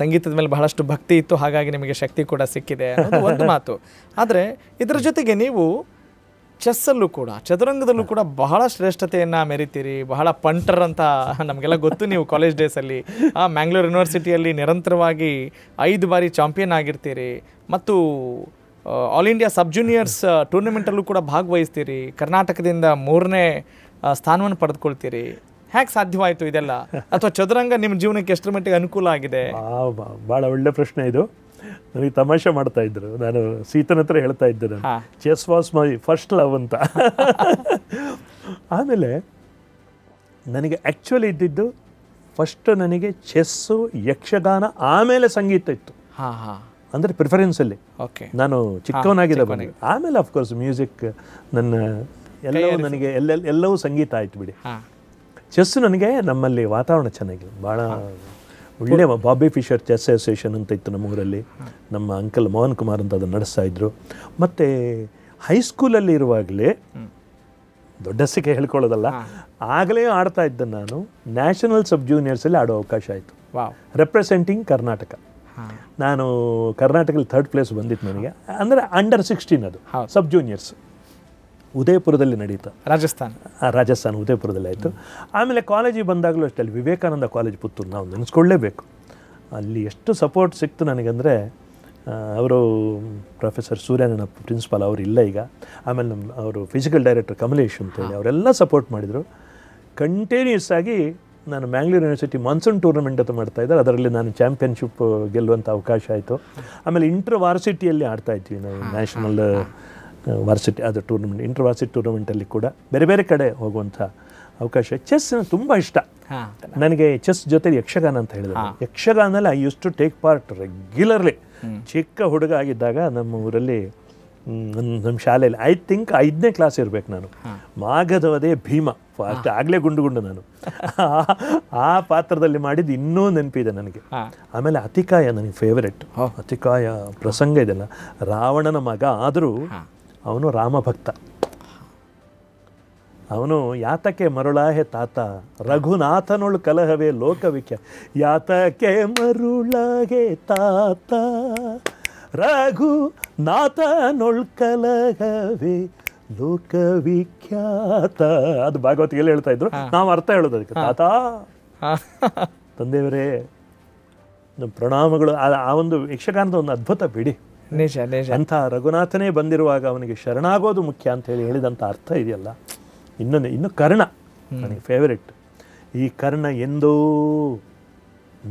ಸಂಗೀತದ ಮೇಲೆ ಬಹಳಷ್ಟು ಭಕ್ತಿ ಇತ್ತು ಹಾಗಾಗಿ ನಿಮಗೆ ಶಕ್ತಿ ಕೂಡ ಸಿಕ್ಕಿದೆ ಒಂದು *laughs* ಮಾತು ಆದರೆ ಇದರ ಜೊತೆಗೆ ನೀವು ಚೆಸ್ಸಲ್ಲೂ ಕೂಡ ಚದುರಂಗದಲ್ಲೂ ಕೂಡ ಬಹಳ ಶ್ರೇಷ್ಠತೆಯನ್ನು ಮೆರಿತೀರಿ ಬಹಳ ಪಂಟರ್ ಅಂತ ನಮಗೆಲ್ಲ ಗೊತ್ತು ನೀವು ಕಾಲೇಜ್ ಡೇಸಲ್ಲಿ ಆ ಮ್ಯಾಂಗ್ಳೂರ್ ಯೂನಿವರ್ಸಿಟಿಯಲ್ಲಿ ನಿರಂತರವಾಗಿ ಐದು ಬಾರಿ ಚಾಂಪಿಯನ್ ಆಗಿರ್ತೀರಿ ಮತ್ತು ಆಲ್ ಇಂಡಿಯಾ ಸಬ್ ಜೂನಿಯರ್ಸ್ ಟೂರ್ನಮೆಂಟಲ್ಲೂ ಕೂಡ ಭಾಗವಹಿಸ್ತೀರಿ ಕರ್ನಾಟಕದಿಂದ ಮೂರನೇ ಸ್ಥಾನವನ್ನು ಪಡೆದುಕೊಳ್ತೀರಿ ಹೇಗೆ ಸಾಧ್ಯವಾಯಿತು ಇದೆಲ್ಲ *laughs* ಅಥವಾ ಚದುರಂಗ ನಿಮ್ಮ ಜೀವನಕ್ಕೆ ಎಷ್ಟರ ಮಟ್ಟಿಗೆ ಅನುಕೂಲ ಆಗಿದೆ ಭಾಳ ಒಳ್ಳೆ ಪ್ರಶ್ನೆ ಇದು ನನಗೆ ತಮಾಷೆ ಮಾಡ್ತಾ ಇದ್ರು ನಾನು ಸೀತನ ಹತ್ರ ಹೇಳ್ತಾ ಇದ್ದೆ ನಾನು chess was my first love ಅಂತ *laughs* ಆಮೇಲೆ ನನಗೆ ಆ್ಯಕ್ಚುಲಿ ಇದ್ದಿದ್ದು ಫಸ್ಟ್ ನನಗೆ ಚೆಸ್ಸು ಯಕ್ಷಗಾನ ಆಮೇಲೆ ಸಂಗೀತ ಇತ್ತು ಹಾಂ ಹಾಂ ಅಂದರೆ ಪ್ರಿಫರೆನ್ಸಲ್ಲಿ ನಾನು ಚಿಕ್ಕವನಾಗಿದ್ದ ಆಮೇಲೆ ಅಫ್ಕೋರ್ಸ್ ಮ್ಯೂಸಿಕ್ ನನ್ನ ಎಲ್ಲವೂ ನನಗೆ ಎಲ್ಲೆಲ್ಲ ಎಲ್ಲವೂ ಸಂಗೀತ ಆಯ್ತು ಬಿಡಿ ಚೆಸ್ ನನಗೆ ನಮ್ಮಲ್ಲಿ ವಾತಾವರಣ ಚೆನ್ನಾಗಿಲ್ಲ ಭಾಳ ಒಳ್ಳೆಯ ಬಾಬಿ ಫಿಶರ್ ಚೆಸ್ ಅಸೋಸಿಯೇಷನ್ ಅಂತ ಇತ್ತು ನಮ್ಮ ಊರಲ್ಲಿ ನಮ್ಮ ಅಂಕಲ್ ಮೋಹನ್ ಕುಮಾರ್ ಅಂತ ಅದನ್ನು ನಡೆಸ್ತಾ ಇದ್ರು ಮತ್ತು ಹೈಸ್ಕೂಲಲ್ಲಿ ಇರುವಾಗಲೇ ದೊಡ್ಡ ದೊಡ್ಡಸಿಗೆ ಹೇಳ್ಕೊಳ್ಳೋದಲ್ಲ ಆಗಲೇ ಆಡ್ತಾ ಇದ್ದೆ ನಾನು ನ್ಯಾಷನಲ್ ಸಬ್ ಜೂನಿಯರ್ಸಲ್ಲಿ ಆಡೋ ಅವಕಾಶ ಆಯಿತು ರೆಪ್ರೆಸೆಂಟಿಂಗ್ ಕರ್ನಾಟಕ ನಾನು ಕರ್ನಾಟಕದಲ್ಲಿ ಥರ್ಡ್ ಪ್ಲೇಸ್ ಬಂದಿತ್ತು ನನಗೆ ಅಂದರೆ ಅಂಡರ್ ಸಿಕ್ಸ್ಟೀನ್ ಅದು ಸಬ್ ಜೂನಿಯರ್ಸ್ ಉದಯಪುರದಲ್ಲಿ ನಡೀತು ರಾಜಸ್ಥಾನ ರಾಜಸ್ಥಾನ ಉದಯಪುರದಲ್ಲಿ ಆಯಿತು ಆಮೇಲೆ ಕಾಲೇಜಿಗೆ ಬಂದಾಗಲೂ ಅಷ್ಟೇ ಅಲ್ಲಿ ವಿವೇಕಾನಂದ ಕಾಲೇಜ್ ಪುತ್ತೂರು ನಾವು ನೆನೆಸ್ಕೊಳ್ಳೇಬೇಕು ಅಲ್ಲಿ ಎಷ್ಟು ಸಪೋರ್ಟ್ ಸಿಕ್ತು ನನಗಂದರೆ ಅವರು ಪ್ರೊಫೆಸರ್ ಸೂರ್ಯನ ಪ್ರಿನ್ಸಿಪಾಲ್ ಅವರು ಇಲ್ಲ ಈಗ ಆಮೇಲೆ ನಮ್ಮ ಅವರು ಫಿಸಿಕಲ್ ಡೈರೆಕ್ಟರ್ ಕಮಲೇಶ್ ಅಂತೇಳಿ ಅವರೆಲ್ಲ ಸಪೋರ್ಟ್ ಮಾಡಿದರು ಕಂಟಿನ್ಯೂಸ್ ಆಗಿ ನಾನು ಮ್ಯಾಂಗ್ಳೂರ್ ಯೂನಿವರ್ಸಿಟಿ ಮಾನ್ಸೂನ್ ಟೂರ್ನಮೆಂಟ್ ಅಂತ ಮಾಡ್ತಾ ಇದ್ದಾರೆ ಅದರಲ್ಲಿ ನಾನು ಚಾಂಪಿಯನ್ಶಿಪ್ ಗೆಲ್ಲುವಂಥ ಅವಕಾಶ ಆಯಿತು ಆಮೇಲೆ ಇಂಟರ್ ವಾರ್ಸಿಟಿಯಲ್ಲಿ ಆಡ್ತಾ ಇದ್ವಿ ನಾವು ನ್ಯಾಷನಲ್ ವಾರ್ಸಿಟಿ ಅದು ಟೂರ್ನಮೆಂಟ್ ಇಂಟರ್ ವಾರ್ಸಿಟಿ ಟೂರ್ನಮೆಂಟಲ್ಲಿ ಕೂಡ ಬೇರೆ ಬೇರೆ ಕಡೆ ಹೋಗುವಂಥ ಅವಕಾಶ ಚೆಸ್ ತುಂಬ ಇಷ್ಟ ನನಗೆ ಚೆಸ್ ಜೊತೆ ಯಕ್ಷಗಾನ ಅಂತ ಹೇಳಿದ್ರು ಯಕ್ಷಗಾನಲ್ಲಿ I used to take part regularly ಚಿಕ್ಕ ಹುಡುಗ ಆಗಿದ್ದಾಗ ನಮ್ಮ ಊರಲ್ಲಿ ನಮ್ಮ ಶಾಲೆಯಲ್ಲಿ ಐ ಥಿಂಕ್ ಐದನೇ ಕ್ಲಾಸ್ ಇರಬೇಕು ನಾನು ಮಾಘದವದೇ ಭೀಮ ಫಸ್ಟ್ ಆಗಲೇ ಗುಂಡು ಗುಂಡು ನಾನು *laughs* ಆ ಪಾತ್ರದಲ್ಲಿ ಮಾಡಿದ್ದು ಇನ್ನೂ ನೆನಪಿದೆ ನನಗೆ ಆಮೇಲೆ ಅತಿಕಾಯ ನನಗೆ ಫೇವರೆಟ್ ಅತಿಕಾಯ ಪ್ರಸಂಗ ಇದೆಲ್ಲ ರಾವಣನ ಮಗ ಆದರೂ ಅವನು ರಾಮಭಕ್ತ ಅವನು ಯಾತಕ್ಕೆ ಮರುಳಾಹೆ ತಾತ ರಘುನಾಥನೊಳು ಕಲಹವೇ ಲೋಕವಿಖ್ಯ ಯಾತಕ್ಕೆ ಮರುಳಾಗೆ ತಾತ ರಘು ನಾಥನೊಳ್ಕಲಗವೇ ಲೋಕವಿಖ್ಯಾತ ಅದು ಭಾಗವತಿಗೆಲ್ಲ ಹೇಳ್ತಾ ಇದ್ರು ನಾವು ಅರ್ಥ ಹೇಳೋದು ಅದಕ್ಕೆ ತಾತ ತಂದೆಯವರೇ ಪ್ರಣಾಮಗಳು ಆ ಒಂದು ಯಕ್ಷಗಾನದ ಒಂದು ಅದ್ಭುತ ಬಿಡಿ ನಿಜ ನಿಜ ಅಂತ ರಘುನಾಥನೇ ಬಂದಿರುವಾಗ ಅವನಿಗೆ ಶರಣಾಗೋದು ಮುಖ್ಯ ಅಂತ ಹೇಳಿ ಹೇಳಿದಂಥ ಅರ್ಥ ಇದೆಯಲ್ಲ ಇನ್ನೊಂದು ಇನ್ನು ಕರ್ಣ ನನಗೆ ಫೇವರೆಟ್ ಈ ಕರ್ಣ ಎಂದೋ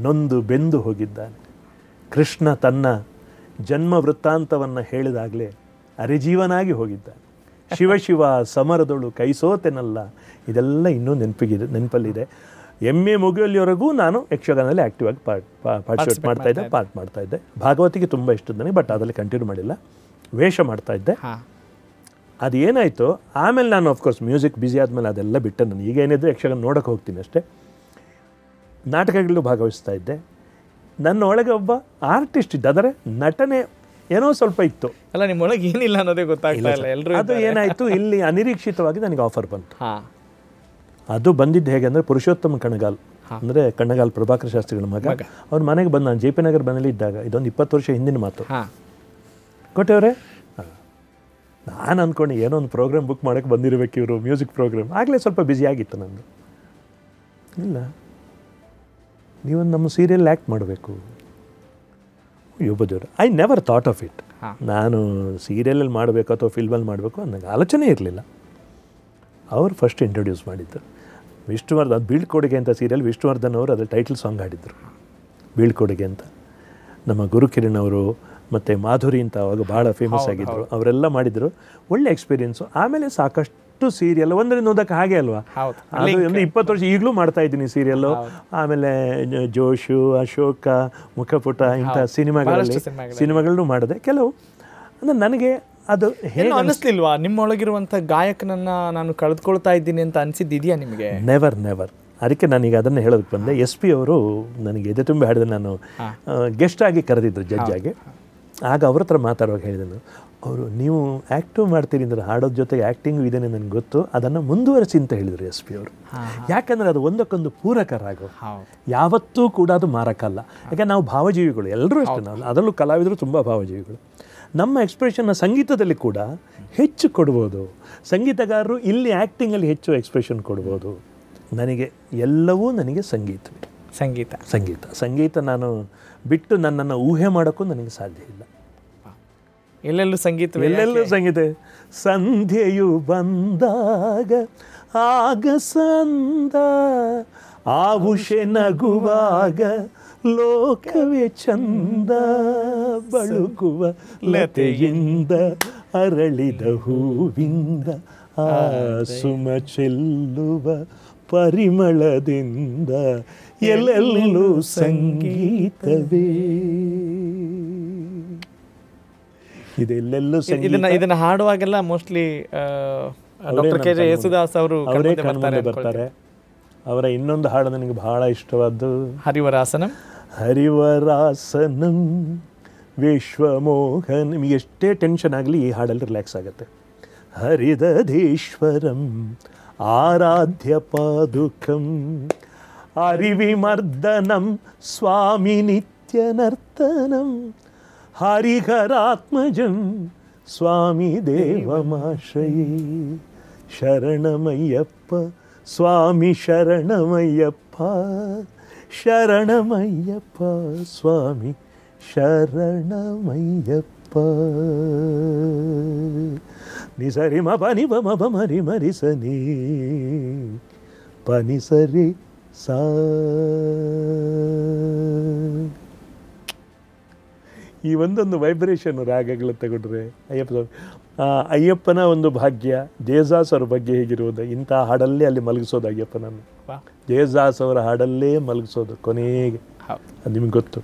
ನೊಂದು ಬೆಂದು ಹೋಗಿದ್ದಾನೆ ಕೃಷ್ಣ ತನ್ನ ಜನ್ಮ ವೃತ್ತಾಂತವನ್ನು ಹೇಳಿದಾಗಲೇ ಅರಿಜೀವನಾಗಿ ಹೋಗಿದ್ದಾನೆ ಶಿವಶಿವ ಸಮರದೊಳು ಕೈಸೋತೆನಲ್ಲ ಇದೆಲ್ಲ ಇನ್ನೂ ನೆನಪಿಗಿದೆ ನೆನಪಲ್ಲಿದೆ ಎಮ್ ಎ ಮುಗಿಯಲ್ಲಿವರೆಗೂ ನಾನು ಯಕ್ಷಗಾನದಲ್ಲಿ ಆ್ಯಕ್ಟಿವ್ ಆಗಿ ಪಾರ್ಟ್ ಪಾರ್ಟಿಸಿಪೇಟ್ ಮಾಡ್ತಾ ಇದ್ದೆ ಪಾರ್ಟ್ ಮಾಡ್ತಾ ಇದ್ದೆ ಭಾಗವತಿಗೆ ತುಂಬ ಇಷ್ಟ ನನಗೆ ಬಟ್ ಅದರಲ್ಲಿ ಕಂಟಿನ್ಯೂ ಮಾಡಿಲ್ಲ ವೇಷ ಮಾಡ್ತಾ ಇದ್ದೆ ಅದು ಏನಾಯಿತು ಆಮೇಲೆ ನಾನು ಆಫ್ಕೋರ್ಸ್ ಮ್ಯೂಸಿಕ್ ಬ್ಯುಸಿ ಆದಮೇಲೆ ಅದೆಲ್ಲ ಬಿಟ್ಟೆ ನಾನು ಈಗ ಏನಿದ್ರೆ ಯಕ್ಷಗಾನ ನೋಡೋಕೆ ಹೋಗ್ತೀನಿ ಅಷ್ಟೇ ನಾಟಕಗಳಲ್ಲೂ ಭಾಗವಹಿಸ್ತಾ ಇದ್ದೆ ನನ್ನೊಳಗೆ ಒಬ್ಬ ಆರ್ಟಿಸ್ಟ್ ಇದ್ದ ಅಂದರೆ ನಟನೆ ಏನೋ ಸ್ವಲ್ಪ ಇತ್ತು ಅಲ್ಲ ನಿಮ್ಮೊಳಗೆ ಏನಿಲ್ಲ ಅನ್ನೋದೇ ಗೊತ್ತಾಗ್ತಾ ಇಲ್ಲ ಎಲ್ಲರೂ ಅದು ಏನಾಯಿತು ಇಲ್ಲಿ ಅನಿರೀಕ್ಷಿತವಾಗಿ ನನಗೆ ಆಫರ್ ಬಂತು ಅದು ಬಂದಿದ್ದು ಹೇಗೆ ಅಂದರೆ ಪುರುಷೋತ್ತಮ ಕಣಗಾಲ್ ಅಂದರೆ ಕಣ್ಣಗಾಲ್ ಪ್ರಭಾಕರ ಶಾಸ್ತ್ರಿಗಳ ಮಗ ಅವ್ರ ಮನೆಗೆ ಬಂದು ನಾನು ಜೆ ಪಿ ನಗರ್ ಮನೇಲಿ ಇದ್ದಾಗ ಇದೊಂದು ಇಪ್ಪತ್ತು ವರ್ಷ ಹಿಂದಿನ ಮಾತು ಅವರೇ ನಾನು ಅಂದ್ಕೊಂಡು ಏನೋ ಒಂದು ಪ್ರೋಗ್ರಾಮ್ ಬುಕ್ ಮಾಡೋಕ್ಕೆ ಬಂದಿರಬೇಕು ಇವರು ಮ್ಯೂಸಿಕ್ ಪ್ರೋಗ್ರಾಮ್ ಆಗಲೇ ಸ್ವಲ್ಪ ಬ್ಯುಸಿ ಆಗಿತ್ತು ನಂದು ಇಲ್ಲ ನೀವೊಂದು ನಮ್ಮ ಸೀರಿಯಲ್ ಆ್ಯಕ್ಟ್ ಮಾಡಬೇಕು ದೇವ್ರು I never thought of it ನಾನು ಸೀರಿಯಲಲ್ಲಿ ಮಾಡಬೇಕು ಅಥವಾ ಫಿಲ್ಮಲ್ಲಿ ಮಾಡಬೇಕು ಅನ್ನೋ ಆಲೋಚನೆ ಇರಲಿಲ್ಲ ಅವರು ಫಸ್ಟ್ ಇಂಟ್ರೊಡ್ಯೂಸ್ ಮಾಡಿದ್ದು ವಿಷ್ಣುವರ್ಧನ್ ಬೀಳ್ಕೊಡುಗೆ ಅಂತ ಸೀರಿಯಲ್ ವಿಷ್ಣುವರ್ಧನ್ ಅವರು ಅದರ ಟೈಟಲ್ ಸಾಂಗ್ ಹಾಡಿದ್ರು ಬೀಳ್ಕೊಡುಗೆ ಅಂತ ನಮ್ಮ ಗುರುಕಿರಣ್ ಅವರು ಮತ್ತು ಮಾಧುರಿ ಅಂತ ಅವಾಗ ಭಾಳ ಫೇಮಸ್ ಆಗಿದ್ದರು ಅವರೆಲ್ಲ ಮಾಡಿದರು ಒಳ್ಳೆ ಎಕ್ಸ್ಪೀರಿಯೆನ್ಸು ಆಮೇಲೆ ಸಾಕಷ್ಟು ಎಷ್ಟು ಸೀರಿಯಲ್ ಒಂದರಿಂದ ಒಂದಕ್ಕೆ ಹಾಗೆ ಅಲ್ವಾ ಅದು ಒಂದು ಇಪ್ಪತ್ತು ವರ್ಷ ಈಗಲೂ ಮಾಡ್ತಾ ಇದ್ದೀನಿ ಸೀರಿಯಲ್ ಆಮೇಲೆ ಜೋಶು ಅಶೋಕ ಮುಖಪುಟ ಇಂಥ ಸಿನಿಮಾಗಳಲ್ಲಿ ಸಿನಿಮಾಗಳನ್ನೂ ಮಾಡಿದೆ ಕೆಲವು ಅಂದ್ರೆ ನನಗೆ ಅದು ಹೇಗೆ ಅನಿಸ್ಲಿಲ್ವಾ ನಿಮ್ಮೊಳಗಿರುವಂಥ ಗಾಯಕನನ್ನ ನಾನು ಕಳೆದುಕೊಳ್ತಾ ಇದ್ದೀನಿ ಅಂತ ಅನಿಸಿದ್ದಿದೆಯಾ ನಿಮಗೆ ನೆವರ್ ನೆವರ್ ಅದಕ್ಕೆ ನಾನೀಗ ಅದನ್ನು ಹೇಳೋದಕ್ಕೆ ಬಂದೆ ಎಸ್ ಪಿ ಅವರು ನನಗೆ ಎದೆ ತುಂಬ ಹೇಳಿದೆ ನಾನು ಗೆಸ್ಟ್ ಆಗಿ ಕರೆದಿದ್ದರು ಜಡ್ಜ್ ಆಗಿ ಆಗ ಅವ್ರ ಹತ್ರ ಮಾತಾಡುವಾಗ ಅವರು ನೀವು ಆ್ಯಕ್ಟು ಮಾಡ್ತೀರಿ ಅಂದ್ರೆ ಹಾಡೋದ್ರ ಜೊತೆಗೆ ಆ್ಯಕ್ಟಿಂಗು ಇದೇನೆ ನನಗೆ ಗೊತ್ತು ಅದನ್ನು ಮುಂದುವರಿಸಿ ಅಂತ ಹೇಳಿದರು ಎಸ್ ಪಿ ಅವರು ಯಾಕಂದರೆ ಅದು ಒಂದಕ್ಕೊಂದು ಪೂರಕರಾಗೋ ಯಾವತ್ತೂ ಕೂಡ ಅದು ಮಾರಕ್ಕಲ್ಲ ಯಾಕೆ ನಾವು ಭಾವಜೀವಿಗಳು ಎಲ್ಲರೂ ಅಷ್ಟೇ ನಾವು ಅದರಲ್ಲೂ ಕಲಾವಿದರು ತುಂಬ ಭಾವಜೀವಿಗಳು ನಮ್ಮ ಎಕ್ಸ್ಪ್ರೆಷನ್ನ ಸಂಗೀತದಲ್ಲಿ ಕೂಡ ಹೆಚ್ಚು ಕೊಡ್ಬೋದು ಸಂಗೀತಗಾರರು ಇಲ್ಲಿ ಆ್ಯಕ್ಟಿಂಗಲ್ಲಿ ಹೆಚ್ಚು ಎಕ್ಸ್ಪ್ರೆಷನ್ ಕೊಡ್ಬೋದು ನನಗೆ ಎಲ್ಲವೂ ನನಗೆ ಸಂಗೀತವೇ ಸಂಗೀತ ಸಂಗೀತ ಸಂಗೀತ ನಾನು ಬಿಟ್ಟು ನನ್ನನ್ನು ಊಹೆ ಮಾಡೋಕ್ಕೂ ನನಗೆ ಸಾಧ್ಯ ಇಲ್ಲ ಎಲ್ಲೆಲ್ಲೂ ಸಂಗೀತ ಎಲ್ಲೆಲ್ಲೂ ಸಂಗೀತ ಸಂಧ್ಯೆಯು ಬಂದಾಗ ಆಗ ಸಂದ ಆವುಷೆ ನಗುವಾಗ ಲೋಕವೇ ಚಂದ ಬಳುಕುವ ಲತೆಯಿಂದ ಅರಳಿದ ಹೂವಿಂದ ಆ ಸುಮ ಚೆಲ್ಲುವ ಪರಿಮಳದಿಂದ ಎಲ್ಲೆಲ್ಲೂ ಸಂಗೀತವೇ ಇದೆ ಇಲ್ಲೆಲ್ಲೂ ಇದನ್ನ ಇದನ್ನ ಹಾಡುವಾಗೆಲ್ಲ ಮೋಸ್ಟ್ಲಿ ಡಾಕ್ಟರ್ ಯೇಸುದಾಸ್ ಅವರು ಅವರೇ ಬರ್ತಾರೆ ಅವರ ಇನ್ನೊಂದು ಹಾಡು ನನಗೆ ಬಹಳ ಇಷ್ಟವಾದ್ದು ಹರಿವರಾಸನಂ ಹರಿವರಾಸನಂ ವಿಶ್ವಮೋಹನ್ ನಿಮಗೆ ಎಷ್ಟೇ ಟೆನ್ಷನ್ ಆಗಲಿ ಈ ಹಾಡಲ್ಲಿ ರಿಲ್ಯಾಕ್ಸ್ ಆಗುತ್ತೆ ಹರಿದಧೀಶ್ವರಂ ಆರಾಧ್ಯ ಪಾದುಕಂ ಅರಿವಿಮರ್ದನಂ ಸ್ವಾಮಿ ನಿತ್ಯನರ್ತನಂ ஹரிஹராத்மஜம் சுவாமி தேவமாஷயே ஷரணமையப்ப சுவாமி ஷரணமையப்பா ஷரணமையப்பா சுவாமி ஷரணமையப்பா நீ சரி ம மரிசனி பனிசரி சா ಈ ಒಂದೊಂದು ವೈಬ್ರೇಷನ್ ರಾಗಗಳು ತಗೊಂಡ್ರೆ ಅಯ್ಯಪ್ಪ ಸ್ವಾಮಿ ಅಯ್ಯಪ್ಪನ ಒಂದು ಭಾಗ್ಯ ಜೇಜಾಸ್ ಅವ್ರ ಬಗ್ಗೆ ಹೇಗಿರುವುದು ಇಂಥ ಹಾಡಲ್ಲೇ ಅಲ್ಲಿ ಮಲಗಿಸೋದು ನಾನು ಜೇಜಾಸ್ ಅವರ ಹಾಡಲ್ಲೇ ಮಲಗಿಸೋದು ಕೊನೆಗೆ ಅದು ನಿಮ್ಗೆ ಗೊತ್ತು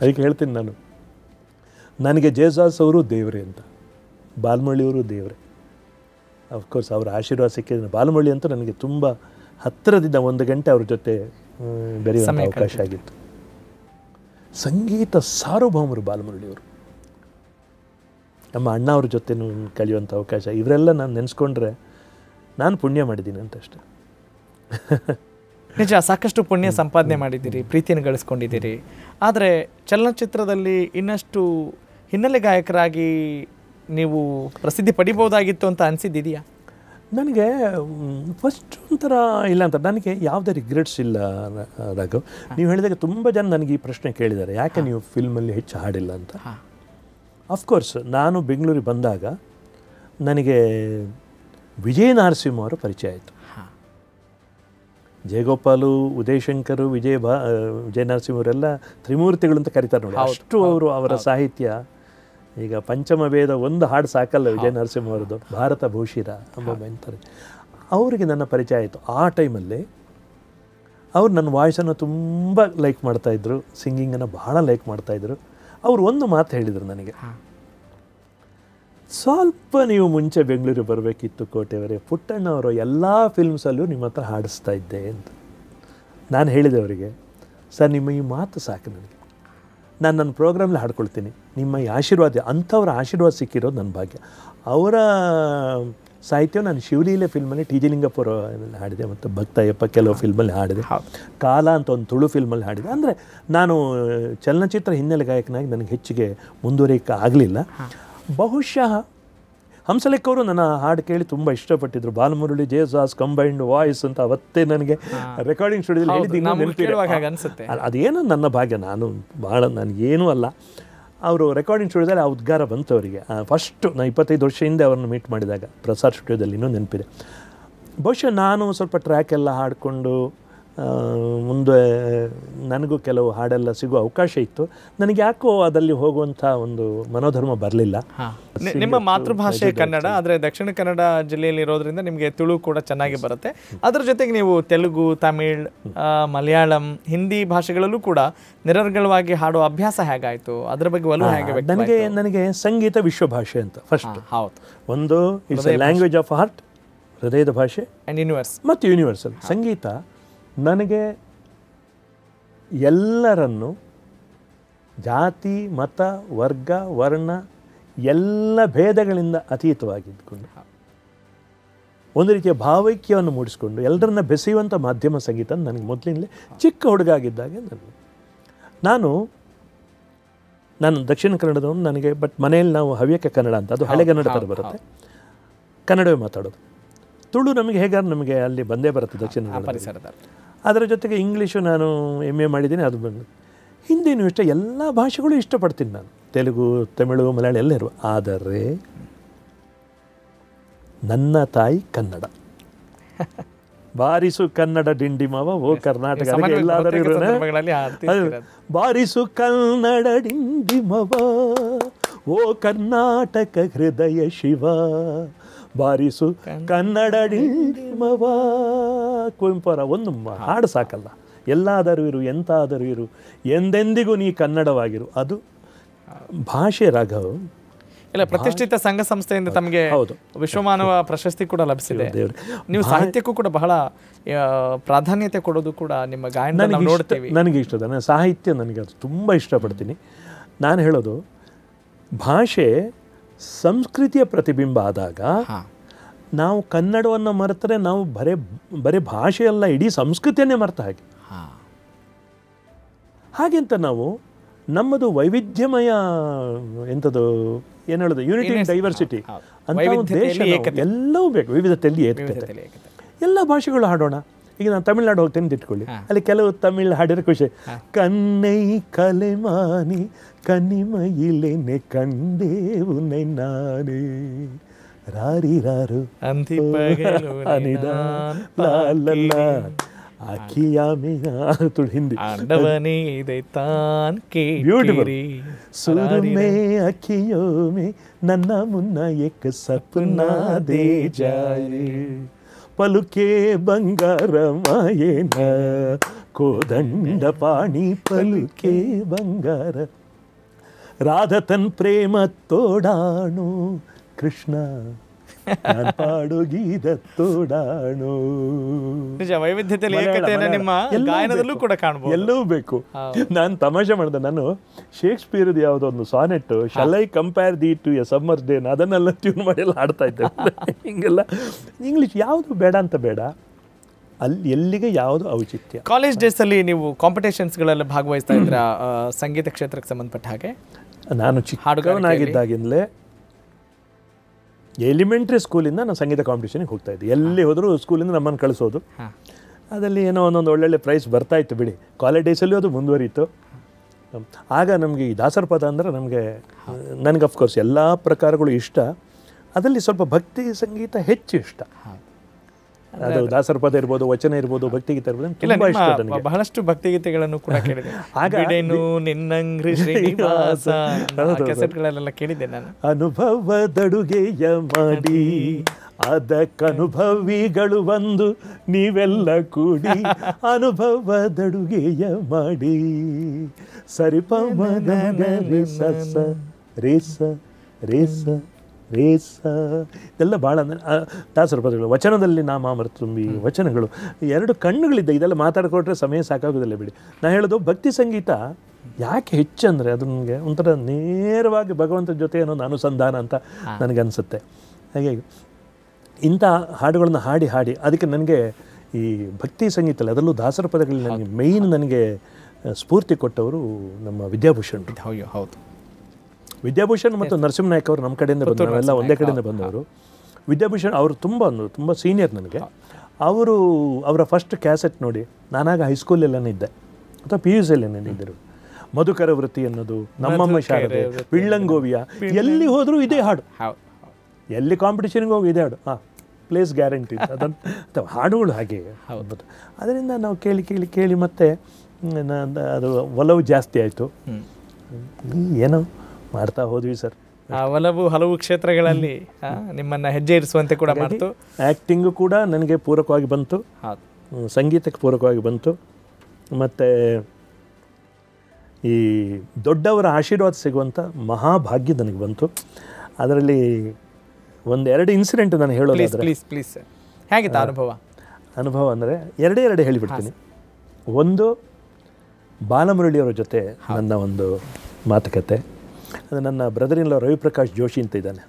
ಅದಕ್ಕೆ ಹೇಳ್ತೀನಿ ನಾನು ನನಗೆ ಜೇಜಾಸ್ ಅವರು ದೇವರೇ ಅಂತ ಬಾಲ್ಮಳ್ಳಿಯವರು ದೇವರೇ ಅಫ್ಕೋರ್ಸ್ ಅವರ ಆಶೀರ್ವಾದ ಸಿಕ್ಕಿದ್ರೆ ಬಾಲ್ಮಳ್ಳಿ ಅಂತ ನನಗೆ ತುಂಬ ಹತ್ತಿರದಿಂದ ಒಂದು ಗಂಟೆ ಅವ್ರ ಜೊತೆ ಬೆರೆಯುವಂಥ ಅವಕಾಶ ಆಗಿತ್ತು ಸಂಗೀತ ಸಾರ್ವಭೌಮರು ಬಾಲಮುರಳಿಯವರು ನಮ್ಮ ಅಣ್ಣವ್ರ ಅವ್ರ ಜೊತೆ ಕಲಿಯುವಂಥ ಅವಕಾಶ ಇವರೆಲ್ಲ ನಾನು ನೆನೆಸ್ಕೊಂಡ್ರೆ ನಾನು ಪುಣ್ಯ ಮಾಡಿದ್ದೀನಿ ಅಂತಷ್ಟೆ ನಿಜ ಸಾಕಷ್ಟು ಪುಣ್ಯ ಸಂಪಾದನೆ ಮಾಡಿದ್ದೀರಿ ಪ್ರೀತಿಯನ್ನು ಗಳಿಸ್ಕೊಂಡಿದ್ದೀರಿ ಆದರೆ ಚಲನಚಿತ್ರದಲ್ಲಿ ಇನ್ನಷ್ಟು ಹಿನ್ನೆಲೆ ಗಾಯಕರಾಗಿ ನೀವು ಪ್ರಸಿದ್ಧಿ ಪಡಿಬೋದಾಗಿತ್ತು ಅಂತ ಅನಿಸಿದ್ದಿದೆಯಾ ನನಗೆ ಫಸ್ಟ್ ಒಂಥರ ಇಲ್ಲ ಅಂತ ನನಗೆ ಯಾವುದೇ ರಿಗ್ರೆಟ್ಸ್ ಇಲ್ಲ ರಾಘವ್ ನೀವು ಹೇಳಿದಾಗ ತುಂಬ ಜನ ನನಗೆ ಈ ಪ್ರಶ್ನೆ ಕೇಳಿದ್ದಾರೆ ಯಾಕೆ ನೀವು ಫಿಲ್ಮಲ್ಲಿ ಹೆಚ್ಚು ಹಾಡಿಲ್ಲ ಅಂತ ಅಫ್ಕೋರ್ಸ್ ನಾನು ಬೆಂಗಳೂರಿಗೆ ಬಂದಾಗ ನನಗೆ ವಿಜಯ ನರಸಿಂಹ ಅವರ ಪರಿಚಯ ಆಯಿತು ಜಯಗೋಪಾಲು ಉದಯಶಂಕರು ವಿಜಯ ಭಾ ವಿಜಯ ನರಸಿಂಹರೆಲ್ಲ ತ್ರಿಮೂರ್ತಿಗಳು ಅಂತ ಕರೀತಾರೆ ನೋಡಿ ಅಷ್ಟು ಅವರು ಅವರ ಸಾಹಿತ್ಯ ಈಗ ಪಂಚಮ ವೇದ ಒಂದು ಹಾಡು ಸಾಕಲ್ಲ ವಿಜಯ ನರಸಿಂಹವ್ರದ್ದು ಭಾರತ ಭೂಷಿರ ಎಂಬ ಬೆಂತಾರೆ ಅವರಿಗೆ ನನ್ನ ಪರಿಚಯ ಆಯಿತು ಆ ಟೈಮಲ್ಲಿ ಅವ್ರು ನನ್ನ ವಾಯ್ಸನ್ನು ತುಂಬ ಲೈಕ್ ಮಾಡ್ತಾಯಿದ್ರು ಸಿಂಗಿಂಗನ್ನು ಭಾಳ ಲೈಕ್ ಮಾಡ್ತಾಯಿದ್ರು ಅವರು ಒಂದು ಮಾತು ಹೇಳಿದರು ನನಗೆ ಸ್ವಲ್ಪ ನೀವು ಮುಂಚೆ ಬೆಂಗಳೂರಿಗೆ ಬರಬೇಕಿತ್ತು ಕೋಟೆಯವರೇ ಪುಟ್ಟಣ್ಣವರು ಎಲ್ಲ ಫಿಲ್ಮ್ಸಲ್ಲೂ ನಿಮ್ಮ ಹತ್ರ ಹಾಡಿಸ್ತಾ ಇದ್ದೆ ಅಂತ ನಾನು ಹೇಳಿದೆ ಅವರಿಗೆ ಸರ್ ನಿಮ್ಮ ಈ ಮಾತು ಸಾಕು ನನಗೆ ನಾನು ನನ್ನ ಪ್ರೋಗ್ರಾಮಲ್ಲಿ ಹಾಡ್ಕೊಳ್ತೀನಿ ನಿಮ್ಮ ಈ ಆಶೀರ್ವಾದ ಅಂಥವ್ರ ಆಶೀರ್ವಾದ ಸಿಕ್ಕಿರೋದು ನನ್ನ ಭಾಗ್ಯ ಅವರ ಸಾಹಿತ್ಯ ನಾನು ಶಿವಲೀಲೆ ಫಿಲ್ಮಲ್ಲಿ ಟಿ ಜಿ ಲಿಂಗಪ್ಪರ ಹಾಡಿದೆ ಮತ್ತು ಭಕ್ತಯ್ಯಪ್ಪ ಕೆಲವು ಫಿಲ್ಮಲ್ಲಿ ಹಾಡಿದೆ ಕಾಲ ಅಂತ ಒಂದು ತುಳು ಫಿಲ್ಮಲ್ಲಿ ಹಾಡಿದೆ ಅಂದರೆ ನಾನು ಚಲನಚಿತ್ರ ಹಿನ್ನೆಲೆ ಗಾಯಕನಾಗಿ ನನಗೆ ಹೆಚ್ಚಿಗೆ ಮುಂದುವರಿಕೆ ಆಗಲಿಲ್ಲ ಬಹುಶಃ ಹಂಸಲೇಖ ಅವರು ನನ್ನ ಹಾಡು ಕೇಳಿ ತುಂಬ ಇಷ್ಟಪಟ್ಟಿದ್ರು ಬಾಲಮುರಳಿ ಜೇಸಾಸ್ ಕಂಬೈಂಡ್ ವಾಯ್ಸ್ ಅಂತ ಅವತ್ತೇ ನನಗೆ ರೆಕಾರ್ಡಿಂಗ್ ಸ್ಟುಡಿಯೋದಲ್ಲಿ ಅದೇನು ನನ್ನ ಭಾಗ್ಯ ನಾನು ಭಾಳ ಏನೂ ಅಲ್ಲ ಅವರು ರೆಕಾರ್ಡಿಂಗ್ ಸ್ಟುಡಿಯೋದಲ್ಲಿ ಆ ಉದ್ಗಾರ ಬಂತು ಅವರಿಗೆ ಫಸ್ಟು ನಾನು ಇಪ್ಪತ್ತೈದು ವರ್ಷ ಹಿಂದೆ ಅವ್ರನ್ನ ಮೀಟ್ ಮಾಡಿದಾಗ ಪ್ರಸಾದ್ ಸ್ಟುಡಿಯೋದಲ್ಲಿ ಇನ್ನೂ ನೆನಪಿದೆ ಬಹುಶಃ ನಾನು ಸ್ವಲ್ಪ ಟ್ರ್ಯಾಕ್ ಎಲ್ಲ ಹಾಡಿಕೊಂಡು ಮುಂದೆ ನನಗೂ ಕೆಲವು ಹಾಡೆಲ್ಲ ಸಿಗೋ ಅವಕಾಶ ಇತ್ತು ನನಗೆ ಯಾಕೋ ಅದರಲ್ಲಿ ಹೋಗುವಂಥ ಒಂದು ಮನೋಧರ್ಮ ಬರಲಿಲ್ಲ ನಿಮ್ಮ ಮಾತೃಭಾಷೆ ಕನ್ನಡ ಆದರೆ ದಕ್ಷಿಣ ಕನ್ನಡ ಜಿಲ್ಲೆಯಲ್ಲಿ ಇರೋದ್ರಿಂದ ನಿಮಗೆ ತುಳು ಕೂಡ ಚೆನ್ನಾಗಿ ಬರುತ್ತೆ ಅದರ ಜೊತೆಗೆ ನೀವು ತೆಲುಗು ತಮಿಳ್ ಮಲಯಾಳಂ ಹಿಂದಿ ಭಾಷೆಗಳಲ್ಲೂ ಕೂಡ ನಿರರ್ಗಳವಾಗಿ ಹಾಡೋ ಅಭ್ಯಾಸ ಹೇಗಾಯಿತು ಅದರ ಬಗ್ಗೆ ಒಲವು ಹೇಗೆ ನನಗೆ ನನಗೆ ಸಂಗೀತ ವಿಶ್ವಭಾಷೆ ಅಂತ ಫಸ್ಟ್ ಹೌದು ಒಂದು ಇಟ್ಸ್ ಲ್ಯಾಂಗ್ವೇಜ್ ಆಫ್ ಹಾರ್ಟ್ ಹೃದಯದ ಭಾಷೆ ಆ್ಯಂಡ್ ಯೂನಿವರ್ಸ್ ಮತ್ತು ಯೂನಿವರ್ಸಲ್ ಸಂಗೀತ ನನಗೆ ಎಲ್ಲರನ್ನು ಜಾತಿ ಮತ ವರ್ಗ ವರ್ಣ ಎಲ್ಲ ಭೇದಗಳಿಂದ ಅತೀತವಾಗಿದ್ದುಕೊಂಡು ಒಂದು ರೀತಿಯ ಭಾವೈಕ್ಯವನ್ನು ಮೂಡಿಸಿಕೊಂಡು ಎಲ್ಲರನ್ನ ಬೆಸೆಯುವಂಥ ಮಾಧ್ಯಮ ಸಂಗೀತ ನನಗೆ ಮೊದಲಿನಲ್ಲೇ ಚಿಕ್ಕ ಹುಡುಗ ಆಗಿದ್ದಾಗೆ ನಾನು ನಾನು ದಕ್ಷಿಣ ಕನ್ನಡದವನು ನನಗೆ ಬಟ್ ಮನೆಯಲ್ಲಿ ನಾವು ಹವ್ಯಕ ಕನ್ನಡ ಅಂತ ಅದು ಹಳೆಗನ್ನಡದಲ್ಲಿ ಥರ ಬರುತ್ತೆ ಕನ್ನಡವೇ ಮಾತಾಡೋದು ತುಳು ನಮಗೆ ಹೇಗಾರು ನಮಗೆ ಅಲ್ಲಿ ಬಂದೇ ಬರುತ್ತೆ ದಕ್ಷಿಣ ಕನ್ನಡ ಅದರ ಜೊತೆಗೆ ಇಂಗ್ಲೀಷು ನಾನು ಎಮ್ ಎ ಮಾಡಿದ್ದೀನಿ ಅದು ಬಂದು ಹಿಂದಿನೂ ಇಷ್ಟ ಎಲ್ಲ ಭಾಷೆಗಳು ಇಷ್ಟಪಡ್ತೀನಿ ನಾನು ತೆಲುಗು ತಮಿಳು ಮಲಯಾಳಿ ಎಲ್ಲ ಇರುವ ಆದರೆ ನನ್ನ ತಾಯಿ ಕನ್ನಡ ಬಾರಿಸು ಕನ್ನಡ ಡಿಂಡಿಮವ ಓ ಕರ್ನಾಟಕ ಬಾರಿಸು ಕನ್ನಡ ಡಿಂಡಿಮವ ಓ ಕರ್ನಾಟಕ ಹೃದಯ ಶಿವ ಬಾರಿಸು ಕನ್ನಡ ಡಿಂಡಿಮವಾ ಕುವೆಂಪರ ಒಂದು ಹಾಡು ಸಾಕಲ್ಲ ಎಲ್ಲಾದರೂ ಇರು ಎಂತಾದರೂ ಇರು ಎಂದೆಂದಿಗೂ ನೀ ಕನ್ನಡವಾಗಿರು ಅದು ಭಾಷೆ ರಾಘವ್ ಇಲ್ಲ ಪ್ರತಿಷ್ಠಿತ ಸಂಘ ಸಂಸ್ಥೆಯಿಂದ ತಮಗೆ ಹೌದು ವಿಶ್ವಮಾನವ ಪ್ರಶಸ್ತಿ ಕೂಡ ಲಭಿಸಿದೆ ನೀವು ಸಾಹಿತ್ಯಕ್ಕೂ ಕೂಡ ಬಹಳ ಪ್ರಾಧಾನ್ಯತೆ ಕೊಡೋದು ಕೂಡ ನಿಮ್ಮ ಗಾಯನ ನೋಡ್ತೇವೆ ನನಗೆ ಇಷ್ಟ ಸಾಹಿತ್ಯ ನನಗೆ ಅದು ತುಂಬ ಇಷ್ಟಪಡ್ತೀನಿ ನಾನು ಹೇಳೋದು ಭಾಷೆ ಸಂಸ್ಕೃತಿಯ ಪ್ರತಿಬಿಂಬ ಆದಾಗ ನಾವು ಕನ್ನಡವನ್ನು ಮರೆತರೆ ನಾವು ಬರೇ ಬರೀ ಭಾಷೆಯಲ್ಲ ಇಡೀ ಸಂಸ್ಕೃತಿಯನ್ನೇ ಮರೆತ ಹಾಗೆ ಹಾಗೆಂತ ನಾವು ನಮ್ಮದು ವೈವಿಧ್ಯಮಯ ಎಂಥದ್ದು ಏನು ಹೇಳೋದು ಯೂನಿಟಿ ಇನ್ ಡೈವರ್ಸಿಟಿ ಅಂತ ದೇಶ ಎಲ್ಲವೂ ಬೇಕು ವಿವಿಧತೆಯಲ್ಲಿ ಏಕತೆ ಎಲ್ಲ ಭಾಷೆಗಳು ಹಾಡೋಣ ಈಗ ನಾನು ತಮಿಳ್ನಾಡು ಹೋಗ್ತೇನೆ ಅಂತ ಇಟ್ಕೊಳ್ಳಿ ಅಲ್ಲಿ ಕೆಲವು ತಮಿಳ್ ಹಾಡಿರೋ ಖುಷಿ ಕನ್ನೈ ಕಲೆಮಾನಿ ಇಲೆನೆ ಕಂಡೇವು ನೈ ನಾನೇ రారి రారు అనిదా లాలల్లా అఖియామినాథుడు హిందీ బ్యూటిఫుల్ సూరుమే అఖియోమి నన్న మున్న ఎక్క సప్నా దే జాయే పలుకే బంగారమాయేనా కోదండ పాణి పలుకే బంగార రాధతన్ ప్రేమ తోడాను ಕೃಷ್ಣ ನಾನು ಪಾಡೋ ಗೀತೋಡಾಣು ನಿಜ ವೈವಿಧ್ಯತೆಯಲ್ಲಿ ನಿಮ್ಮ ಗಾಯನದಲ್ಲೂ ಕೂಡ ಕಾಣಬಹುದು ಎಲ್ಲವೂ ಬೇಕು ನಾನು ತಮಾಷೆ ಮಾಡಿದೆ ನಾನು ಶೇಕ್ಸ್ಪಿಯರ್ ಯಾವುದೋ ಒಂದು sonnet shall I compare thee to a summer day ಅದನ್ನೆಲ್ಲ ಟ್ಯೂನ್ ಮಾಡಿ ಎಲ್ಲ ಆಡ್ತಾ ಇದ್ದೆ *laughs* ಹಿಂಗೆಲ್ಲ ಇಂಗ್ಲೀಷ್ ಯಾವುದು ಬೇಡ ಅಂತ ಬೇಡ ಅಲ್ಲಿ ಎಲ್ಲಿಗೆ ಯಾವುದು ಔಚಿತ್ಯ ಕಾಲೇಜ್ ಡೇಸಲ್ಲಿ ನೀವು ಕಾಂಪಿಟೇಷನ್ಸ್ಗಳೆಲ್ಲ ಭಾಗವಹಿಸ್ತಾ ಇದ್ರ *clears throat* ಸಂಗೀತ ಕ್ಷೇತ್ರಕ್ಕೆ ಸಂಬಂಧಪಟ್ಟ ಹಾಗೆ ನಾನು ಚಿಕ್ಕ ಎಲಿಮೆಂಟ್ರಿ ಸ್ಕೂಲಿಂದ ನಾನು ಸಂಗೀತ ಕಾಂಪಿಟೇಷನಿಗೆ ಹೋಗ್ತಾ ಇದ್ದೆ ಎಲ್ಲಿ ಹೋದರೂ ಸ್ಕೂಲಿಂದ ನಮ್ಮನ್ನು ಕಳಿಸೋದು ಅದರಲ್ಲಿ ಏನೋ ಒಂದೊಂದು ಒಳ್ಳೊಳ್ಳೆ ಪ್ರೈಸ್ ಬರ್ತಾಯಿತ್ತು ಬಿಡಿ ಕಾಲೇಜ್ ಡೇಸಲ್ಲೂ ಅದು ಮುಂದುವರಿಯಿತು ಆಗ ನಮಗೆ ಈ ದಾಸರ ಪದ ಅಂದರೆ ನಮಗೆ ನನಗೆ ಅಫ್ಕೋರ್ಸ್ ಎಲ್ಲ ಪ್ರಕಾರಗಳು ಇಷ್ಟ ಅದರಲ್ಲಿ ಸ್ವಲ್ಪ ಭಕ್ತಿ ಸಂಗೀತ ಹೆಚ್ಚು ಇಷ್ಟ ಅದು ದಾಸರ ಪದ ಇರ್ಬೋದು ವಚನ ಇರ್ಬೋದು ಭಕ್ತಿಗೀತೆ ಇರ್ಬೋದು ತುಂಬಾ ಇಷ್ಟ ಬಹಳಷ್ಟು ಭಕ್ತಿಗೀತೆಗಳನ್ನು ಕೂಡ ಕೇಳಿದೆ ಆಗ ನಿನ್ನಂಗ್ರಿ *laughs* ಶ್ರೀನಿವಾಸ ಕೆಸೆಟ್ಗಳಲ್ಲೆಲ್ಲ ಕೇಳಿದೆ ನಾನು ಅನುಭವದಡುಗೆಯ ಮಾಡಿ ಅದಕ್ಕನುಭವಿಗಳು ಬಂದು ನೀವೆಲ್ಲ ಕೂಡಿ *laughs* ಅನುಭವದಡುಗೆಯ ಮಾಡಿ ಸರಿಪಮನ ಮದ ರೇಸ ರೇಸ ರೇಸ ಇದೆಲ್ಲ ಭಾಳ ಅಂದರೆ ದಾಸರ ಪದಗಳು ವಚನದಲ್ಲಿ ನಾಮ ತುಂಬಿ ವಚನಗಳು ಎರಡು ಕಣ್ಣುಗಳಿದ್ದೆ ಇದೆಲ್ಲ ಮಾತಾಡಿಕೊಟ್ರೆ ಸಮಯ ಸಾಕಾಗೋದಿಲ್ಲ ಬಿಡಿ ನಾನು ಹೇಳೋದು ಭಕ್ತಿ ಸಂಗೀತ ಯಾಕೆ ಅಂದರೆ ಅದು ನನಗೆ ಒಂಥರ ನೇರವಾಗಿ ಭಗವಂತನ ಜೊತೆ ಅನ್ನೋದು ಅನುಸಂಧಾನ ಅಂತ ನನಗನ್ಸುತ್ತೆ ಹಾಗಾಗಿ ಇಂಥ ಹಾಡುಗಳನ್ನು ಹಾಡಿ ಹಾಡಿ ಅದಕ್ಕೆ ನನಗೆ ಈ ಭಕ್ತಿ ಸಂಗೀತದಲ್ಲಿ ಅದರಲ್ಲೂ ದಾಸರ ಪದಗಳಲ್ಲಿ ನನಗೆ ಮೇಯ್ನ್ ನನಗೆ ಸ್ಫೂರ್ತಿ ಕೊಟ್ಟವರು ನಮ್ಮ ವಿದ್ಯಾಭೂಷಣ್ ಹೌದು ವಿದ್ಯಾಭೂಷಣ್ ಮತ್ತು ನರಸಿಂಹ ನರಸಿಂಹನಾಯಕ್ ಅವರು ನಮ್ಮ ಕಡೆಯಿಂದ ಬಂದವರು ಎಲ್ಲ ಒಂದೇ ಕಡೆಯಿಂದ ಬಂದವರು ವಿದ್ಯಾಭೂಷಣ್ ಅವರು ತುಂಬ ಅಂದರು ತುಂಬ ಸೀನಿಯರ್ ನನಗೆ ಅವರು ಅವರ ಫಸ್ಟ್ ಕ್ಯಾಸೆಟ್ ನೋಡಿ ನಾನಾಗ ಹೈಸ್ಕೂಲೆಲ್ಲನೇ ಇದ್ದೆ ಅಥವಾ ಪಿ ಯು ಸಿಯಲ್ಲೇನೇ ಇದ್ದರು ಮಧುಕರ ವೃತ್ತಿ ಅನ್ನೋದು ನಮ್ಮಮ್ಮ ಶಾರದೆ ಪಿಳ್ಳಂಗೋವಿಯ ಎಲ್ಲಿ ಹೋದರೂ ಇದೇ ಹಾಡು ಎಲ್ಲಿ ಕಾಂಪಿಟೇಷನ್ಗೆ ಹೋಗಿ ಇದೇ ಹಾಡು ಹಾಂ ಪ್ಲೇಸ್ ಗ್ಯಾರಂಟಿ ಅದನ್ನು ಹಾಡುಗಳು ಹಾಗೆ ಹೌದು ಅದರಿಂದ ನಾವು ಕೇಳಿ ಕೇಳಿ ಕೇಳಿ ಮತ್ತೆ ಅದು ಒಲವು ಜಾಸ್ತಿ ಆಯಿತು ಏನೋ ಮಾಡ್ತಾ ಹೋದ್ವಿ ಸರ್ ಹಲವು ಹಲವು ಕ್ಷೇತ್ರಗಳಲ್ಲಿ ನಿಮ್ಮನ್ನ ಹೆಜ್ಜೆ ಇರಿಸುವಂತೆ ಕೂಡ ಮಾಡ್ತು ಆ್ಯಕ್ಟಿಂಗು ಕೂಡ ನನಗೆ ಪೂರಕವಾಗಿ ಬಂತು ಸಂಗೀತಕ್ಕೆ ಪೂರಕವಾಗಿ ಬಂತು ಮತ್ತೆ ಈ ದೊಡ್ಡವರ ಆಶೀರ್ವಾದ ಸಿಗುವಂಥ ಮಹಾಭಾಗ್ಯ ನನಗೆ ಬಂತು ಅದರಲ್ಲಿ ಒಂದು ಎರಡು ಇನ್ಸಿಡೆಂಟ್ ನಾನು ಹೇಳೋದು ಪ್ಲೀಸ್ ಪ್ಲೀಸ್ ಹೇಗಿತ್ತು ಅನುಭವ ಅನುಭವ ಅಂದರೆ ಎರಡೇ ಎರಡು ಹೇಳಿಬಿಡ್ತೀನಿ ಒಂದು ಬಾಲಮುರಳಿಯವರ ಜೊತೆ ನನ್ನ ಒಂದು ಮಾತುಕತೆ ಅದು ನನ್ನ ಬ್ರದರ್ ಇನ್ಲೋ ರವಿಪ್ರಕಾಶ್ ಜೋಶಿ ಅಂತ ಇದ್ದಾನೆ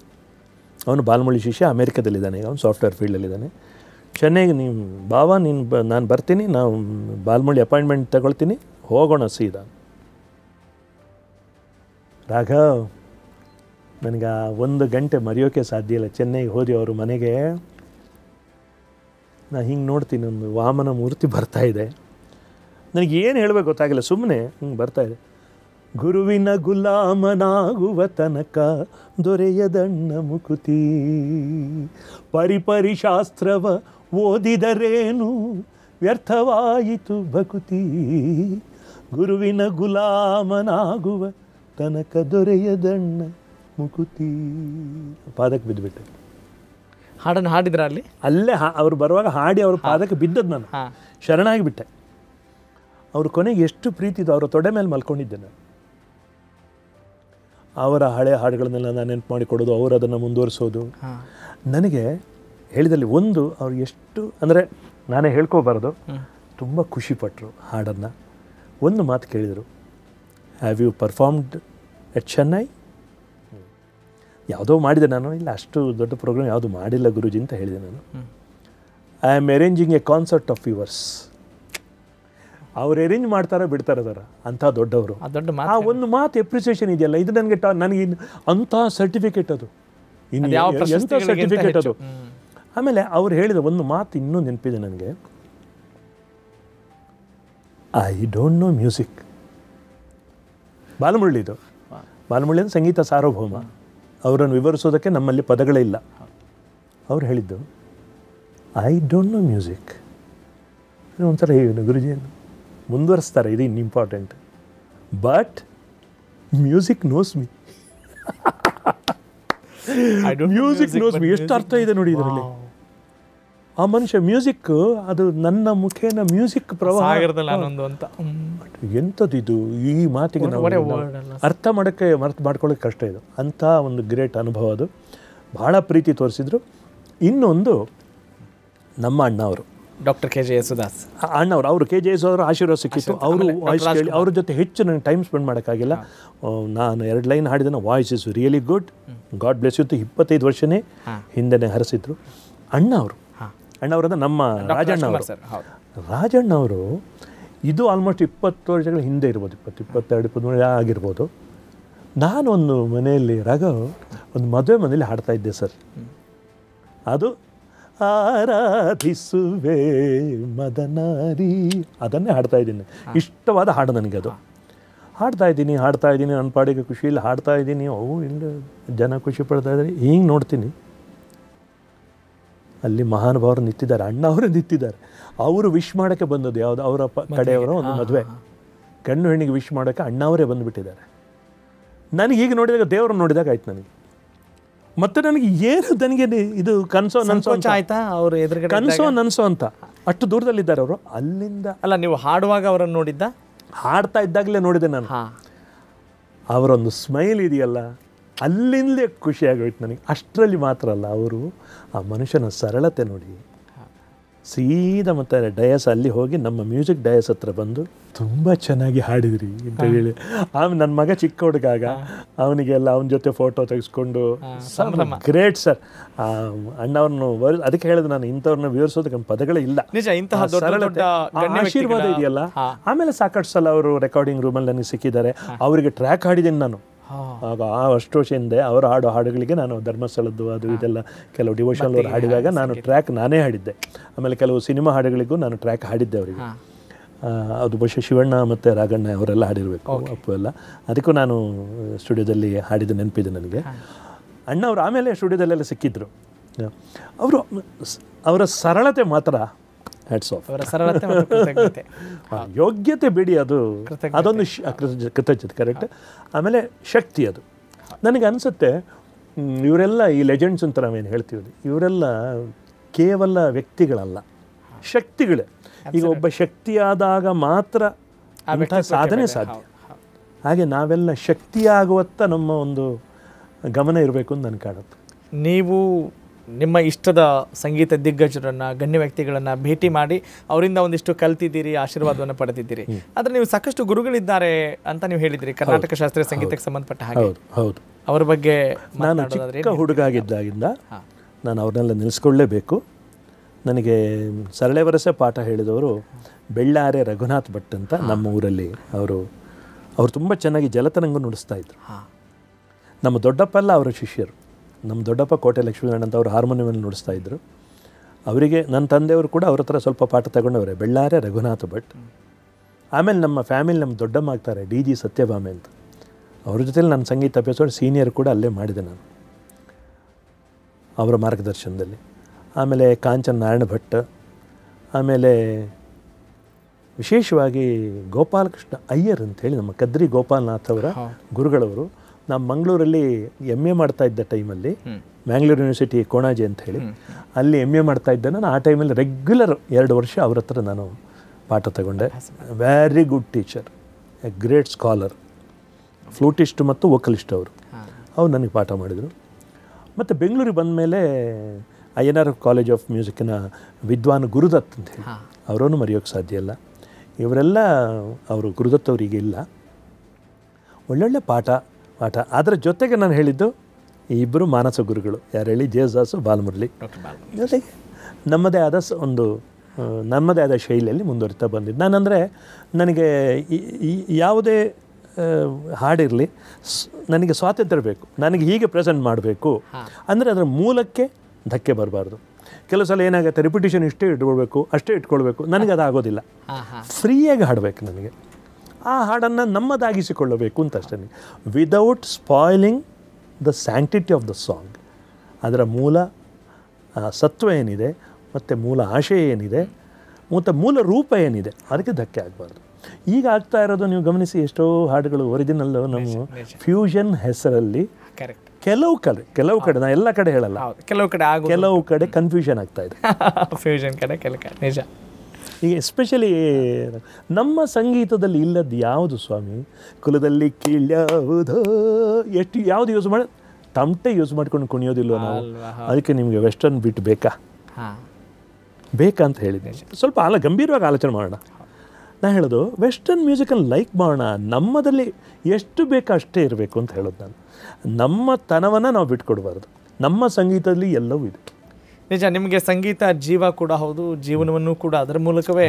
ಅವನು ಬಾಲ್ಮುಳಿ ಶಿಷ್ಯ ಅಮೇರಿಕಾದಲ್ಲಿದ್ದಾನೆ ಈಗ ಅವನು ಸಾಫ್ಟ್ವೇರ್ ಫೀಲ್ಡಲ್ಲಿದ್ದಾನೆ ಚೆನ್ನೈಗೆ ನಿಮ್ಮ ಬಾವ ನೀನು ಬ ನಾನು ಬರ್ತೀನಿ ನಾವು ಬಾಲ್ಮುಳಿ ಅಪಾಯಿಂಟ್ಮೆಂಟ್ ತಗೊಳ್ತೀನಿ ಹೋಗೋಣ ಸೀದಾ ರಾಘವ್ ನನಗೆ ಆ ಒಂದು ಗಂಟೆ ಮರೆಯೋಕ್ಕೆ ಸಾಧ್ಯ ಇಲ್ಲ ಚೆನ್ನೈಗೆ ಹೋದಿ ಅವರು ಮನೆಗೆ ನಾನು ಹಿಂಗೆ ನೋಡ್ತೀನಿ ಒಂದು ವಾಮನ ಮೂರ್ತಿ ಬರ್ತಾಯಿದೆ ಏನು ಹೇಳಬೇಕು ಗೊತ್ತಾಗಿಲ್ಲ ಸುಮ್ಮನೆ ಹಿಂಗೆ ಬರ್ತಾಯಿದೆ ಗುರುವಿನ ಗುಲಾಮನಾಗುವ ತನಕ ದೊರೆಯದಣ್ಣ ಮುಕುತಿ ಪರಿಪರಿ ಶಾಸ್ತ್ರವ ಓದಿದರೇನು ವ್ಯರ್ಥವಾಯಿತು ಭಕುತಿ ಗುರುವಿನ ಗುಲಾಮನಾಗುವ ತನಕ ದೊರೆಯದಣ್ಣ ಮುಕುತಿ ಪಾದಕ್ಕೆ ಬಿದ್ದುಬಿಟ್ಟೆ ಹಾಡನ್ನು ಹಾಡಿದ್ರ ಅಲ್ಲಿ ಅಲ್ಲೇ ಹಾ ಅವ್ರು ಬರುವಾಗ ಹಾಡಿ ಅವ್ರ ಪಾದಕ್ಕೆ ಬಿದ್ದದ್ದು ನಾನು ಶರಣಾಗಿ ಬಿಟ್ಟೆ ಅವ್ರ ಕೊನೆಗೆ ಎಷ್ಟು ಪ್ರೀತಿ ಇದು ಅವರ ತೊಡೆ ಮೇಲೆ ಮಲ್ಕೊಂಡಿದ್ದೆ ನಾನು ಅವರ ಹಳೆ ಹಾಡುಗಳನ್ನೆಲ್ಲ ನಾನು ನೆನಪು ಮಾಡಿಕೊಡೋದು ಅವರು ಅದನ್ನು ಮುಂದುವರಿಸೋದು ನನಗೆ ಹೇಳಿದಲ್ಲಿ ಒಂದು ಅವ್ರು ಎಷ್ಟು ಅಂದರೆ ನಾನೇ ಹೇಳ್ಕೋಬಾರ್ದು ತುಂಬ ಖುಷಿಪಟ್ಟರು ಹಾಡನ್ನು ಒಂದು ಮಾತು ಕೇಳಿದರು have you performed at Chennai ಯಾವುದೋ ಮಾಡಿದೆ ನಾನು ಇಲ್ಲ ಅಷ್ಟು ದೊಡ್ಡ ಪ್ರೋಗ್ರಾಮ್ ಯಾವುದು ಮಾಡಿಲ್ಲ ಗುರುಜಿ ಅಂತ ಹೇಳಿದೆ ನಾನು I am arranging a concert of yours ಅವ್ರು ಅರೇಂಜ್ ಮಾಡ್ತಾರ ಬಿಡ್ತಾರೆ ಅದರ ಅಂತ ದೊಡ್ಡವರು ಆ ಒಂದು ಮಾತು ಎಪ್ರಿಸಿಯೇಷನ್ ಇದೆಯಲ್ಲ ಇದು ನನಗೆ ನನಗೆ ಅಂಥ ಸರ್ಟಿಫಿಕೇಟ್ ಅದು ಇನ್ನು ಸರ್ಟಿಫಿಕೇಟ್ ಅದು ಆಮೇಲೆ ಅವ್ರು ಹೇಳಿದ ಒಂದು ಮಾತು ಇನ್ನೂ ನೆನಪಿದೆ ನನಗೆ ಐ ಡೋಂಟ್ ನೋ ಮ್ಯೂಸಿಕ್ ಬಾಲಮುರಳಿದು ಬಾಲಮುರಳಿ ಅಂದ್ರೆ ಸಂಗೀತ ಸಾರ್ವಭೌಮ ಅವರನ್ನು ವಿವರಿಸೋದಕ್ಕೆ ನಮ್ಮಲ್ಲಿ ಪದಗಳೇ ಇಲ್ಲ ಅವ್ರು ಹೇಳಿದ್ದು ಐ ಡೋಂಟ್ ನೋ ಮ್ಯೂಸಿಕ್ ಒಂಥರ ಏನು ಗುರುಜಿಯನ್ನು ಮುಂದುವರಿಸ್ತಾರೆ ಇದು ಇನ್ನು important but music knows me music knows me ಎಷ್ಟು ಅರ್ಥ ಇದೆ ನೋಡಿ ಇದರಲ್ಲಿ ಆ ಮನುಷ್ಯ ಮ್ಯೂಸಿಕ್ ಅದು ನನ್ನ ಮುಖೇನ ಮ್ಯೂಸಿಕ್ ಪ್ರವಾಹ ಎಂಥದ್ದು ಎಂಥದ್ದಿದು ಈ ಮಾತಿಗೆ ನಾವು ಅರ್ಥ ಮಾಡೋಕ್ಕೆ ಅರ್ಥ ಮಾಡ್ಕೊಳ್ಳೋಕೆ ಕಷ್ಟ ಇದು ಅಂಥ ಒಂದು ಗ್ರೇಟ್ ಅನುಭವ ಅದು ಭಾಳ ಪ್ರೀತಿ ತೋರಿಸಿದ್ರು ಇನ್ನೊಂದು ನಮ್ಮ ಅಣ್ಣ ಅವರು ಡಾಕ್ಟರ್ ಕೆ ಜೆ ಯೇಸುದಾಸ್ ಅಣ್ಣವ್ರು ಅವರು ಕೆ ಜೆ ಯೇಸುದಾಸ್ ಆಶೀರ್ವಾದ ಸಿಕ್ಕಿತ್ತು ಅವರು ವಾಯ್ಸ್ ಕೇಳಿ ಅವ್ರ ಜೊತೆ ಹೆಚ್ಚು ನನಗೆ ಟೈಮ್ ಸ್ಪೆಂಡ್ ಮಾಡೋಕ್ಕಾಗಿಲ್ಲ ನಾನು ಎರಡು ಲೈನ್ ಹಾಡಿದ voice is really good god bless ಇತ್ತು ಇಪ್ಪತ್ತೈದು ವರ್ಷನೇ ಹಿಂದೆನೇ ಹರಿಸಿದ್ರು ಅಣ್ಣ ಅವರು ಅಣ್ಣವ್ರದ ನಮ್ಮ ರಾಜಣ್ಣ ಅವರು ರಾಜಣ್ಣ ಅವರು ಇದು ಆಲ್ಮೋಸ್ಟ್ ಇಪ್ಪತ್ತು ವರ್ಷಗಳ ಹಿಂದೆ ಇರ್ಬೋದು ಇಪ್ಪತ್ತು ಇಪ್ಪತ್ತೆರಡು ಇಪ್ಪತ್ತ್ಮೂರು ಆಗಿರ್ಬೋದು ನಾನೊಂದು ಮನೆಯಲ್ಲಿ ರಾಘವ್ ಒಂದು ಮದುವೆ ಮನೆಯಲ್ಲಿ ಹಾಡ್ತಾ ಇದ್ದೆ ಸರ್ ಅದು ಆರಾಧಿಸುವೆ ಮದನಾರಿ ಅದನ್ನೇ ಹಾಡ್ತಾ ಇದ್ದೀನಿ ಇಷ್ಟವಾದ ಹಾಡು ನನಗೆ ಅದು ಹಾಡ್ತಾ ಇದ್ದೀನಿ ಹಾಡ್ತಾ ಇದ್ದೀನಿ ನನ್ನ ಪಾಡಿಗೆ ಖುಷಿಯಲ್ಲಿ ಹಾಡ್ತಾ ಇದ್ದೀನಿ ಅವು ಇಲ್ಲ ಜನ ಖುಷಿ ಪಡ್ತಾ ಇದ್ದಾರೆ ಹಿಂಗೆ ನೋಡ್ತೀನಿ ಅಲ್ಲಿ ಮಹಾನುಭಾವರು ನಿಂತಿದ್ದಾರೆ ಅಣ್ಣ ಅವರು ನಿಂತಿದ್ದಾರೆ ಅವರು ವಿಶ್ ಮಾಡೋಕ್ಕೆ ಬಂದದ್ದು ಯಾವುದು ಅವರ ಕಡೆಯವರ ಒಂದು ಮದುವೆ ಗಂಡು ಹೆಣ್ಣಿಗೆ ವಿಶ್ ಮಾಡೋಕ್ಕೆ ಅಣ್ಣವರೇ ಬಂದುಬಿಟ್ಟಿದ್ದಾರೆ ನನಗೆ ಈಗ ನೋಡಿದಾಗ ದೇವ್ರನ್ನ ನೋಡಿದಾಗ ಆಯ್ತು ನನಗೆ ಮತ್ತೆ ನನಗೆ ಏನು ನನಗೆ ಇದು ಕನಸೋ ನನ್ಸೋ ಆಯ್ತಾ ಅವರು ಎದುರುಗಡೆ ಕನಸೋ ನನ್ಸೋ ಅಂತ ಅಷ್ಟು ದೂರದಲ್ಲಿದ್ದಾರೆ ಅವರು ಅಲ್ಲಿಂದ ಅಲ್ಲ ನೀವು ಹಾಡುವಾಗ ಅವರನ್ನು ನೋಡಿದ್ದ ಹಾಡ್ತಾ ಇದ್ದಾಗಲೇ ನೋಡಿದೆ ನಾನು ಅವರೊಂದು ಸ್ಮೈಲ್ ಇದೆಯಲ್ಲ ಅಲ್ಲಿಂದಲೇ ಖುಷಿಯಾಗೋಯ್ತು ನನಗೆ ಅಷ್ಟರಲ್ಲಿ ಮಾತ್ರ ಅಲ್ಲ ಅವರು ಆ ಮನುಷ್ಯನ ಸರಳತೆ ನೋಡಿ ಸೀದಾ ಮತ್ತೆ ಡಯಸ್ ಅಲ್ಲಿ ಹೋಗಿ ನಮ್ಮ ಮ್ಯೂಸಿಕ್ ಡಯಸ್ ಹತ್ರ ಬಂದು ತುಂಬಾ ಚೆನ್ನಾಗಿ ಹಾಡಿದ್ರಿ ಅಂತ ಹೇಳಿ ಆಮೇಲೆ ನನ್ನ ಮಗ ಚಿಕ್ಕ ಹುಡುಗಾಗ ಅವನಿಗೆಲ್ಲ ಅವನ ಜೊತೆ ಫೋಟೋ ತೆಗೆಸ್ಕೊಂಡು ಗ್ರೇಟ್ ಸರ್ ಅಣ್ಣವ್ರನ್ನು ಅದಕ್ಕೆ ಹೇಳಿದ್ರು ನಾನು ಇಂಥವ್ರನ್ನ ವಿವರಿಸೋದಕ್ಕೆ ಪದಗಳೇ ಇಲ್ಲ ಆಶೀರ್ವಾದ ಇದೆಯಲ್ಲ ಆಮೇಲೆ ಸಾಕಷ್ಟು ಸಲ ಅವರು ರೆಕಾರ್ಡಿಂಗ್ ರೂಮಲ್ಲಿ ನನಗೆ ಸಿಕ್ಕಿದ್ದಾರೆ ಅವರಿಗೆ ಟ್ರ್ಯಾಕ್ ಹಾಡಿದ್ದೀನಿ ನಾನು ಆಗ ಆ ಅಷ್ಟು ವರ್ಷ ಹಿಂದೆ ಅವರು ಹಾಡೋ ಹಾಡುಗಳಿಗೆ ನಾನು ಧರ್ಮಸ್ಥಳದ್ದು ಅದು ಇದೆಲ್ಲ ಕೆಲವು ಡಿವೋಷನಲ್ ಅವರು ಹಾಡಿದಾಗ ನಾನು ಟ್ರ್ಯಾಕ್ ನಾನೇ ಹಾಡಿದ್ದೆ ಆಮೇಲೆ ಕೆಲವು ಸಿನಿಮಾ ಹಾಡುಗಳಿಗೂ ನಾನು ಟ್ರ್ಯಾಕ್ ಹಾಡಿದ್ದೆ ಅವರಿಗೆ ಅದು ಬಹುಶಃ ಶಿವಣ್ಣ ಮತ್ತು ರಾಘಣ್ಣ ಅವರೆಲ್ಲ ಹಾಡಿರಬೇಕು ಅಪ್ಪು ಎಲ್ಲ ಅದಕ್ಕೂ ನಾನು ಸ್ಟುಡಿಯೋದಲ್ಲಿ ಹಾಡಿದ ನೆನಪಿದೆ ನನಗೆ ಅಣ್ಣ ಅವರು ಆಮೇಲೆ ಸ್ಟುಡಿಯೋದಲ್ಲೆಲ್ಲ ಸಿಕ್ಕಿದ್ರು ಅವರು ಅವರ ಸರಳತೆ ಮಾತ್ರ *laughs* ಹ್ಯಾಟ್ಸ್ ಯೋಗ್ಯತೆ ಬಿಡಿ ಅದು ಅದೊಂದು ಕೃತಜ್ಞತೆ ಕರೆಕ್ಟ್ ಆಮೇಲೆ ಶಕ್ತಿ ಅದು ನನಗೆ ಅನಿಸುತ್ತೆ ಇವರೆಲ್ಲ ಈ ಲೆಜೆಂಡ್ಸ್ ಅಂತ ನಾವೇನು ಹೇಳ್ತೀವಿ ಇವರೆಲ್ಲ ಕೇವಲ ವ್ಯಕ್ತಿಗಳಲ್ಲ ಶಕ್ತಿಗಳೇ ಈಗ ಒಬ್ಬ ಶಕ್ತಿಯಾದಾಗ ಮಾತ್ರ ಸಾಧನೆ ಸಾಧ್ಯ ಹಾಗೆ ನಾವೆಲ್ಲ ಶಕ್ತಿಯಾಗುವತ್ತ ನಮ್ಮ ಒಂದು ಗಮನ ಇರಬೇಕು ಅಂತ ನನ್ಗೆ ಕಾಡುತ್ತೆ ನೀವು ನಿಮ್ಮ ಇಷ್ಟದ ಸಂಗೀತ ದಿಗ್ಗಜರನ್ನ ಗಣ್ಯ ವ್ಯಕ್ತಿಗಳನ್ನ ಭೇಟಿ ಮಾಡಿ ಅವರಿಂದ ಒಂದಿಷ್ಟು ಕಲ್ತಿದ್ದೀರಿ ಆಶೀರ್ವಾದವನ್ನು ಪಡೆದಿದ್ದೀರಿ ಆದ್ರೆ ನೀವು ಸಾಕಷ್ಟು ಗುರುಗಳಿದ್ದಾರೆ ಅಂತ ನೀವು ಹೇಳಿದ್ರಿ ಕರ್ನಾಟಕ ಶಾಸ್ತ್ರೀಯ ಸಂಗೀತಕ್ಕೆ ಸಂಬಂಧಪಟ್ಟ ಹಾಗೆ ಹೌದು ಅವರ ಬಗ್ಗೆ ನಾನು ಚಿಕ್ಕ ಹುಡುಗ ಆಗಿದ್ದಾಗಿಂದ ನಾನು ಅವ್ರನ್ನೆಲ್ಲ ನಿಲ್ಲಿಸ್ಕೊಳ್ಳೇಬೇಕು ನನಗೆ ಸರಳೆ ಪಾಠ ಹೇಳಿದವರು ಬೆಳ್ಳಾರೆ ರಘುನಾಥ್ ಭಟ್ ಅಂತ ನಮ್ಮ ಊರಲ್ಲಿ ಅವರು ಅವರು ತುಂಬ ಚೆನ್ನಾಗಿ ಜಲತರಂಗ ನುಡಿಸ್ತಾ ಇದ್ರು ನಮ್ಮ ದೊಡ್ಡಪ್ಪಲ್ಲ ಅವರ ಶಿಷ್ಯರು ನಮ್ಮ ದೊಡ್ಡಪ್ಪ ಕೋಟೆ ಲಕ್ಷ್ಮೀನಾರಾಯಣ ಅಂತ ಅವರು ಹಾರ್ಮೋನಿಯಮಲ್ಲಿ ನುಡಿಸ್ತಾ ಇದ್ದರು ಅವರಿಗೆ ನನ್ನ ತಂದೆಯವರು ಕೂಡ ಅವ್ರ ಹತ್ರ ಸ್ವಲ್ಪ ಪಾಠ ತಗೊಂಡವ್ರೆ ಬೆಳ್ಳಾರೆ ರಘುನಾಥ್ ಭಟ್ ಆಮೇಲೆ ನಮ್ಮ ಫ್ಯಾಮಿಲಿ ನಮ್ಮ ದೊಡ್ಡಮ್ಮ ಆಗ್ತಾರೆ ಡಿ ಜಿ ಸತ್ಯಭಾಮೆ ಅಂತ ಅವ್ರ ಜೊತೆಲಿ ನನ್ನ ಸಂಗೀತ ಅಭ್ಯಾಸ ಸೀನಿಯರ್ ಕೂಡ ಅಲ್ಲೇ ಮಾಡಿದೆ ನಾನು ಅವರ ಮಾರ್ಗದರ್ಶನದಲ್ಲಿ ಆಮೇಲೆ ಕಾಂಚನ್ ನಾರಾಯಣ ಭಟ್ ಆಮೇಲೆ ವಿಶೇಷವಾಗಿ ಗೋಪಾಲಕೃಷ್ಣ ಅಯ್ಯರ್ ಅಂತೇಳಿ ನಮ್ಮ ಕದ್ರಿ ಗೋಪಾಲನಾಥ್ ಅವರ ಗುರುಗಳವರು ನಾನು ಮಂಗಳೂರಲ್ಲಿ ಎಮ್ ಎ ಮಾಡ್ತಾ ಇದ್ದ ಟೈಮಲ್ಲಿ ಮ್ಯಾಂಗ್ಳೂರು ಯೂನಿವರ್ಸಿಟಿ ಕೋಣಾಜೆ ಅಂತ ಹೇಳಿ ಅಲ್ಲಿ ಎಮ್ ಎ ಮಾಡ್ತಾ ಇದ್ದ ನಾನು ಆ ಟೈಮಲ್ಲಿ ರೆಗ್ಯುಲರ್ ಎರಡು ವರ್ಷ ಅವ್ರ ಹತ್ರ ನಾನು ಪಾಠ ತಗೊಂಡೆ very good teacher a great scholar flutist ಮತ್ತು ವೋಕಲಿಸ್ಟ್ ಅವರು ಅವ್ರು ನನಗೆ ಪಾಠ ಮಾಡಿದರು ಮತ್ತು ಬೆಂಗಳೂರಿಗೆ ಬಂದ ಮೇಲೆ I N R college of ಮ್ಯೂಸಿಕ್ನ ವಿದ್ವಾನ್ ಗುರುದತ್ ಅಂತ ಹೇಳಿ ಅವರನ್ನು ಮರೆಯೋಕ್ಕೆ ಸಾಧ್ಯ ಇಲ್ಲ ಇವರೆಲ್ಲ ಅವರು ಗುರುದತ್ ಅವರಿಗೆ ಇಲ್ಲ ಒಳ್ಳೊಳ್ಳೆ ಪಾಠ ಪಾಠ ಅದರ ಜೊತೆಗೆ ನಾನು ಹೇಳಿದ್ದು ಈ ಇಬ್ಬರು ಮಾನಸ ಗುರುಗಳು ಯಾರು ಹೇಳಿ ಜೇಸುದಾಸು ಬಾಲಮುರಳಿ ಜೊತೆಗೆ ನಮ್ಮದೇ ಆದ ಒಂದು ನಮ್ಮದೇ ಆದ ಶೈಲಿಯಲ್ಲಿ ಮುಂದುವರಿತಾ ಬಂದಿದ್ದು ನಾನಂದರೆ ನನಗೆ ಯಾವುದೇ ಹಾಡಿರಲಿ ನನಗೆ ಸ್ವಾತಂತ್ರ್ಯ ಬೇಕು ನನಗೆ ಹೀಗೆ ಪ್ರೆಸೆಂಟ್ ಮಾಡಬೇಕು ಅಂದರೆ ಅದರ ಮೂಲಕ್ಕೆ ಧಕ್ಕೆ ಬರಬಾರ್ದು ಕೆಲವು ಸಲ ಏನಾಗುತ್ತೆ ರಿಪಿಟೇಷನ್ ಇಷ್ಟೇ ಇಟ್ಕೊಳ್ಬೇಕು ಅಷ್ಟೇ ಇಟ್ಕೊಳ್ಬೇಕು ನನಗೆ ಅದು ಆಗೋದಿಲ್ಲ ಫ್ರೀಯಾಗಿ ಹಾಡಬೇಕು ನನಗೆ ಆ ಹಾಡನ್ನು ನಮ್ಮದಾಗಿಸಿಕೊಳ್ಳಬೇಕು ಅಂತ ಅಷ್ಟೇ without spoiling the sanctity of the song ಅದರ ಮೂಲ ಸತ್ವ ಏನಿದೆ ಮತ್ತು ಮೂಲ ಆಶಯ ಏನಿದೆ ಮತ್ತು ಮೂಲ ರೂಪ ಏನಿದೆ ಅದಕ್ಕೆ ಧಕ್ಕೆ ಆಗಬಾರ್ದು ಈಗ ಆಗ್ತಾ ಇರೋದು ನೀವು ಗಮನಿಸಿ ಎಷ್ಟೋ ಹಾಡುಗಳು ಒರಿಜಿನಲ್ಲು ನಮ್ಮ ಫ್ಯೂಷನ್ ಹೆಸರಲ್ಲಿ ಕೆಲವು ಕಡೆ ಕೆಲವು ಕಡೆ ನಾನು ಎಲ್ಲ ಕಡೆ ಹೇಳಲ್ಲ ಕೆಲವು ಕಡೆ ಕೆಲವು ಕಡೆ ಕನ್ಫ್ಯೂಷನ್ ಆಗ್ತಾ ಇದೆ ಫ್ಯೂಷನ್ *laughs* ಕಡೆ ಕೆಲವು ಕಡೆ ನಿಜ ಈಗ ಎಸ್ಪೆಷಲಿ ನಮ್ಮ ಸಂಗೀತದಲ್ಲಿ ಇಲ್ಲದ್ದು ಯಾವುದು ಸ್ವಾಮಿ ಕುಲದಲ್ಲಿ ಕೀಳ್ಯಾವುದೋ ಎಷ್ಟು ಯಾವುದು ಯೂಸ್ ಮಾಡಿ ತಮಟೆ ಯೂಸ್ ಮಾಡ್ಕೊಂಡು ಕುಣಿಯೋದಿಲ್ಲ ನಾವು ಅದಕ್ಕೆ ನಿಮಗೆ ವೆಸ್ಟರ್ನ್ ಬಿಟ್ ಬೇಕಾ ಬೇಕಾ ಅಂತ ಹೇಳಿದ್ದೆ ಸ್ವಲ್ಪ ಆಲ ಗಂಭೀರವಾಗಿ ಆಲೋಚನೆ ಮಾಡೋಣ ನಾನು ಹೇಳೋದು ವೆಸ್ಟರ್ನ್ ಮ್ಯೂಸಿಕನ್ನು ಲೈಕ್ ಮಾಡೋಣ ನಮ್ಮದಲ್ಲಿ ಎಷ್ಟು ಬೇಕೋ ಅಷ್ಟೇ ಇರಬೇಕು ಅಂತ ಹೇಳೋದು ನಾನು ನಮ್ಮ ತನವನ್ನು ನಾವು ಬಿಟ್ಕೊಡ್ಬಾರ್ದು ನಮ್ಮ ಸಂಗೀತದಲ್ಲಿ ಎಲ್ಲವೂ ಇದೆ ನಿಜ ನಿಮಗೆ ಸಂಗೀತ ಜೀವ ಕೂಡ ಹೌದು ಜೀವನವನ್ನು ಕೂಡ ಅದರ ಮೂಲಕವೇ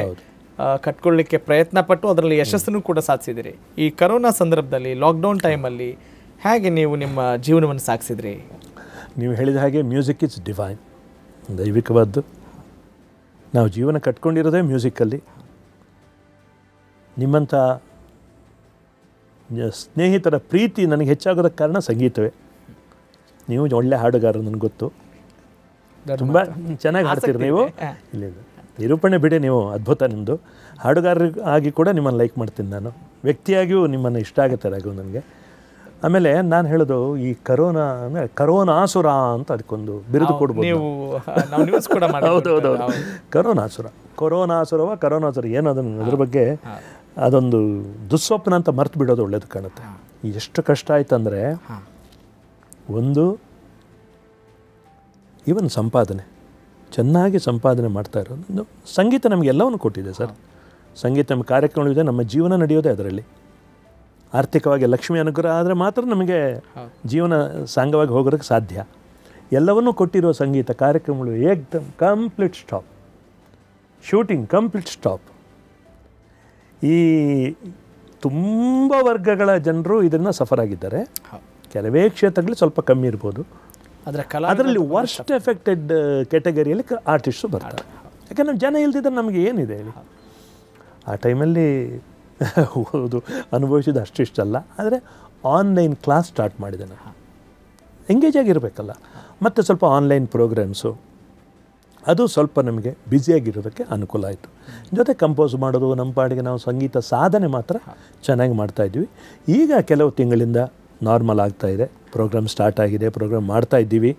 ಕಟ್ಕೊಳ್ಳಿಕ್ಕೆ ಪ್ರಯತ್ನ ಪಟ್ಟು ಅದರಲ್ಲಿ ಯಶಸ್ಸನ್ನು ಕೂಡ ಸಾಧಿಸಿದಿರಿ ಈ ಕರೋನಾ ಸಂದರ್ಭದಲ್ಲಿ ಲಾಕ್ಡೌನ್ ಟೈಮಲ್ಲಿ ಹೇಗೆ ನೀವು ನಿಮ್ಮ ಜೀವನವನ್ನು ಸಾಗಿಸಿದಿರಿ ನೀವು ಹೇಳಿದ ಹಾಗೆ ಮ್ಯೂಸಿಕ್ ಇಸ್ ಡಿವೈನ್ ದೈವಿಕವಾದ್ದು ನಾವು ಜೀವನ ಕಟ್ಕೊಂಡಿರೋದೇ ಮ್ಯೂಸಿಕ್ಕಲ್ಲಿ ನಿಮ್ಮಂಥ ಸ್ನೇಹಿತರ ಪ್ರೀತಿ ನನಗೆ ಹೆಚ್ಚಾಗೋದಕ್ಕೆ ಕಾರಣ ಸಂಗೀತವೇ ನೀವು ಒಳ್ಳೆ ಹಾಡುಗಾರರು ನನಗೆ ಗೊತ್ತು ತುಂಬ ಚೆನ್ನಾಗಿ ಹಾಡ್ತೀರಿ ನೀವು ನಿರೂಪಣೆ ಬಿಡಿ ನೀವು ಅದ್ಭುತ ನಿಮ್ಮದು ಹಾಡುಗಾರ ಆಗಿ ಕೂಡ ನಿಮ್ಮನ್ನು ಲೈಕ್ ಮಾಡ್ತೀನಿ ನಾನು ವ್ಯಕ್ತಿಯಾಗಿಯೂ ನಿಮ್ಮನ್ನು ಇಷ್ಟ ಆಗುತ್ತೆ ರಾಘು ನನಗೆ ಆಮೇಲೆ ನಾನು ಹೇಳೋದು ಈ ಕರೋನಾ ಅಂದರೆ ಕರೋನಾಸುರ ಅಂತ ಅದಕ್ಕೊಂದು ಬಿರುದು ಕೊಡ್ಬೋದು ಆಸುರ ಕರೋನಾಸುರ ಕೊರೋನಾಸುರವ ಕರೋನಾಸುರ ಏನು ಅದನ್ನು ಅದ್ರ ಬಗ್ಗೆ ಅದೊಂದು ದುಸ್ವಪ್ನ ಅಂತ ಮರ್ತು ಬಿಡೋದು ಒಳ್ಳೇದು ಕಾಣುತ್ತೆ ಎಷ್ಟು ಕಷ್ಟ ಆಯ್ತಂದರೆ ಒಂದು ಈವನ್ ಸಂಪಾದನೆ ಚೆನ್ನಾಗಿ ಸಂಪಾದನೆ ಮಾಡ್ತಾ ಇರೋದು ಸಂಗೀತ ನಮಗೆಲ್ಲವನ್ನು ಕೊಟ್ಟಿದೆ ಸರ್ ಸಂಗೀತ ನಮ್ಮ ಕಾರ್ಯಕ್ರಮಗಳಿದೆ ನಮ್ಮ ಜೀವನ ನಡೆಯೋದೇ ಅದರಲ್ಲಿ ಆರ್ಥಿಕವಾಗಿ ಲಕ್ಷ್ಮಿ ಅನುಗ್ರಹ ಆದರೆ ಮಾತ್ರ ನಮಗೆ ಜೀವನ ಸಾಂಗವಾಗಿ ಹೋಗೋದಕ್ಕೆ ಸಾಧ್ಯ ಎಲ್ಲವನ್ನೂ ಕೊಟ್ಟಿರೋ ಸಂಗೀತ ಕಾರ್ಯಕ್ರಮಗಳು ಏಕ್ದಮ್ complete stop shooting complete stop ಈ ತುಂಬ ವರ್ಗಗಳ ಜನರು ಇದನ್ನು ಸಫರ್ ಆಗಿದ್ದಾರೆ ಕೆಲವೇ ಕ್ಷೇತ್ರಗಳಲ್ಲಿ ಸ್ವಲ್ಪ ಕಮ್ಮಿ ಇರ್ಬೋದು ಅದರ ಕಲಾ ಅದರಲ್ಲಿ ವರ್ಸ್ಟ್ ಎಫೆಕ್ಟೆಡ್ ಕೆಟಗರಿಯಲ್ಲಿ ಆರ್ಟಿಸ್ಟು ಬರ್ತಾರೆ ಯಾಕಂದ್ರೆ ಜನ ಇಲ್ದಿದ್ರೆ ನಮಗೆ ಏನಿದೆ ಹೇಳಿ ಆ ಟೈಮಲ್ಲಿ ಹೌದು *laughs* ಅನುಭವಿಸಿದ ಅಷ್ಟಿಷ್ಟಲ್ಲ ಆದರೆ ಆನ್ಲೈನ್ ಕ್ಲಾಸ್ ಸ್ಟಾರ್ಟ್ ಮಾಡಿದೆ ನಾನು ಎಂಗೇಜ್ ಆಗಿರಬೇಕಲ್ಲ ಮತ್ತು ಸ್ವಲ್ಪ ಆನ್ಲೈನ್ ಪ್ರೋಗ್ರಾಮ್ಸು ಅದು ಸ್ವಲ್ಪ ನಮಗೆ ಬ್ಯುಸಿಯಾಗಿರೋದಕ್ಕೆ ಅನುಕೂಲ ಆಯಿತು ಜೊತೆ ಕಂಪೋಸ್ ಮಾಡೋದು ನಮ್ಮ ಪಾಡಿಗೆ ನಾವು ಸಂಗೀತ ಸಾಧನೆ ಮಾತ್ರ ಚೆನ್ನಾಗಿ ಮಾಡ್ತಾಯಿದ್ವಿ ಈಗ ಕೆಲವು ತಿಂಗಳಿಂದ ನಾರ್ಮಲ್ ಆಗ್ತಾ ಇದೆ ಪ್ರೋಗ್ರಾಮ್ ಸ್ಟಾರ್ಟ್ ಆಗಿದೆ ಪ್ರೋಗ್ರಾಮ್ ಮಾಡ್ತಾ ಇದ್ದೀವಿ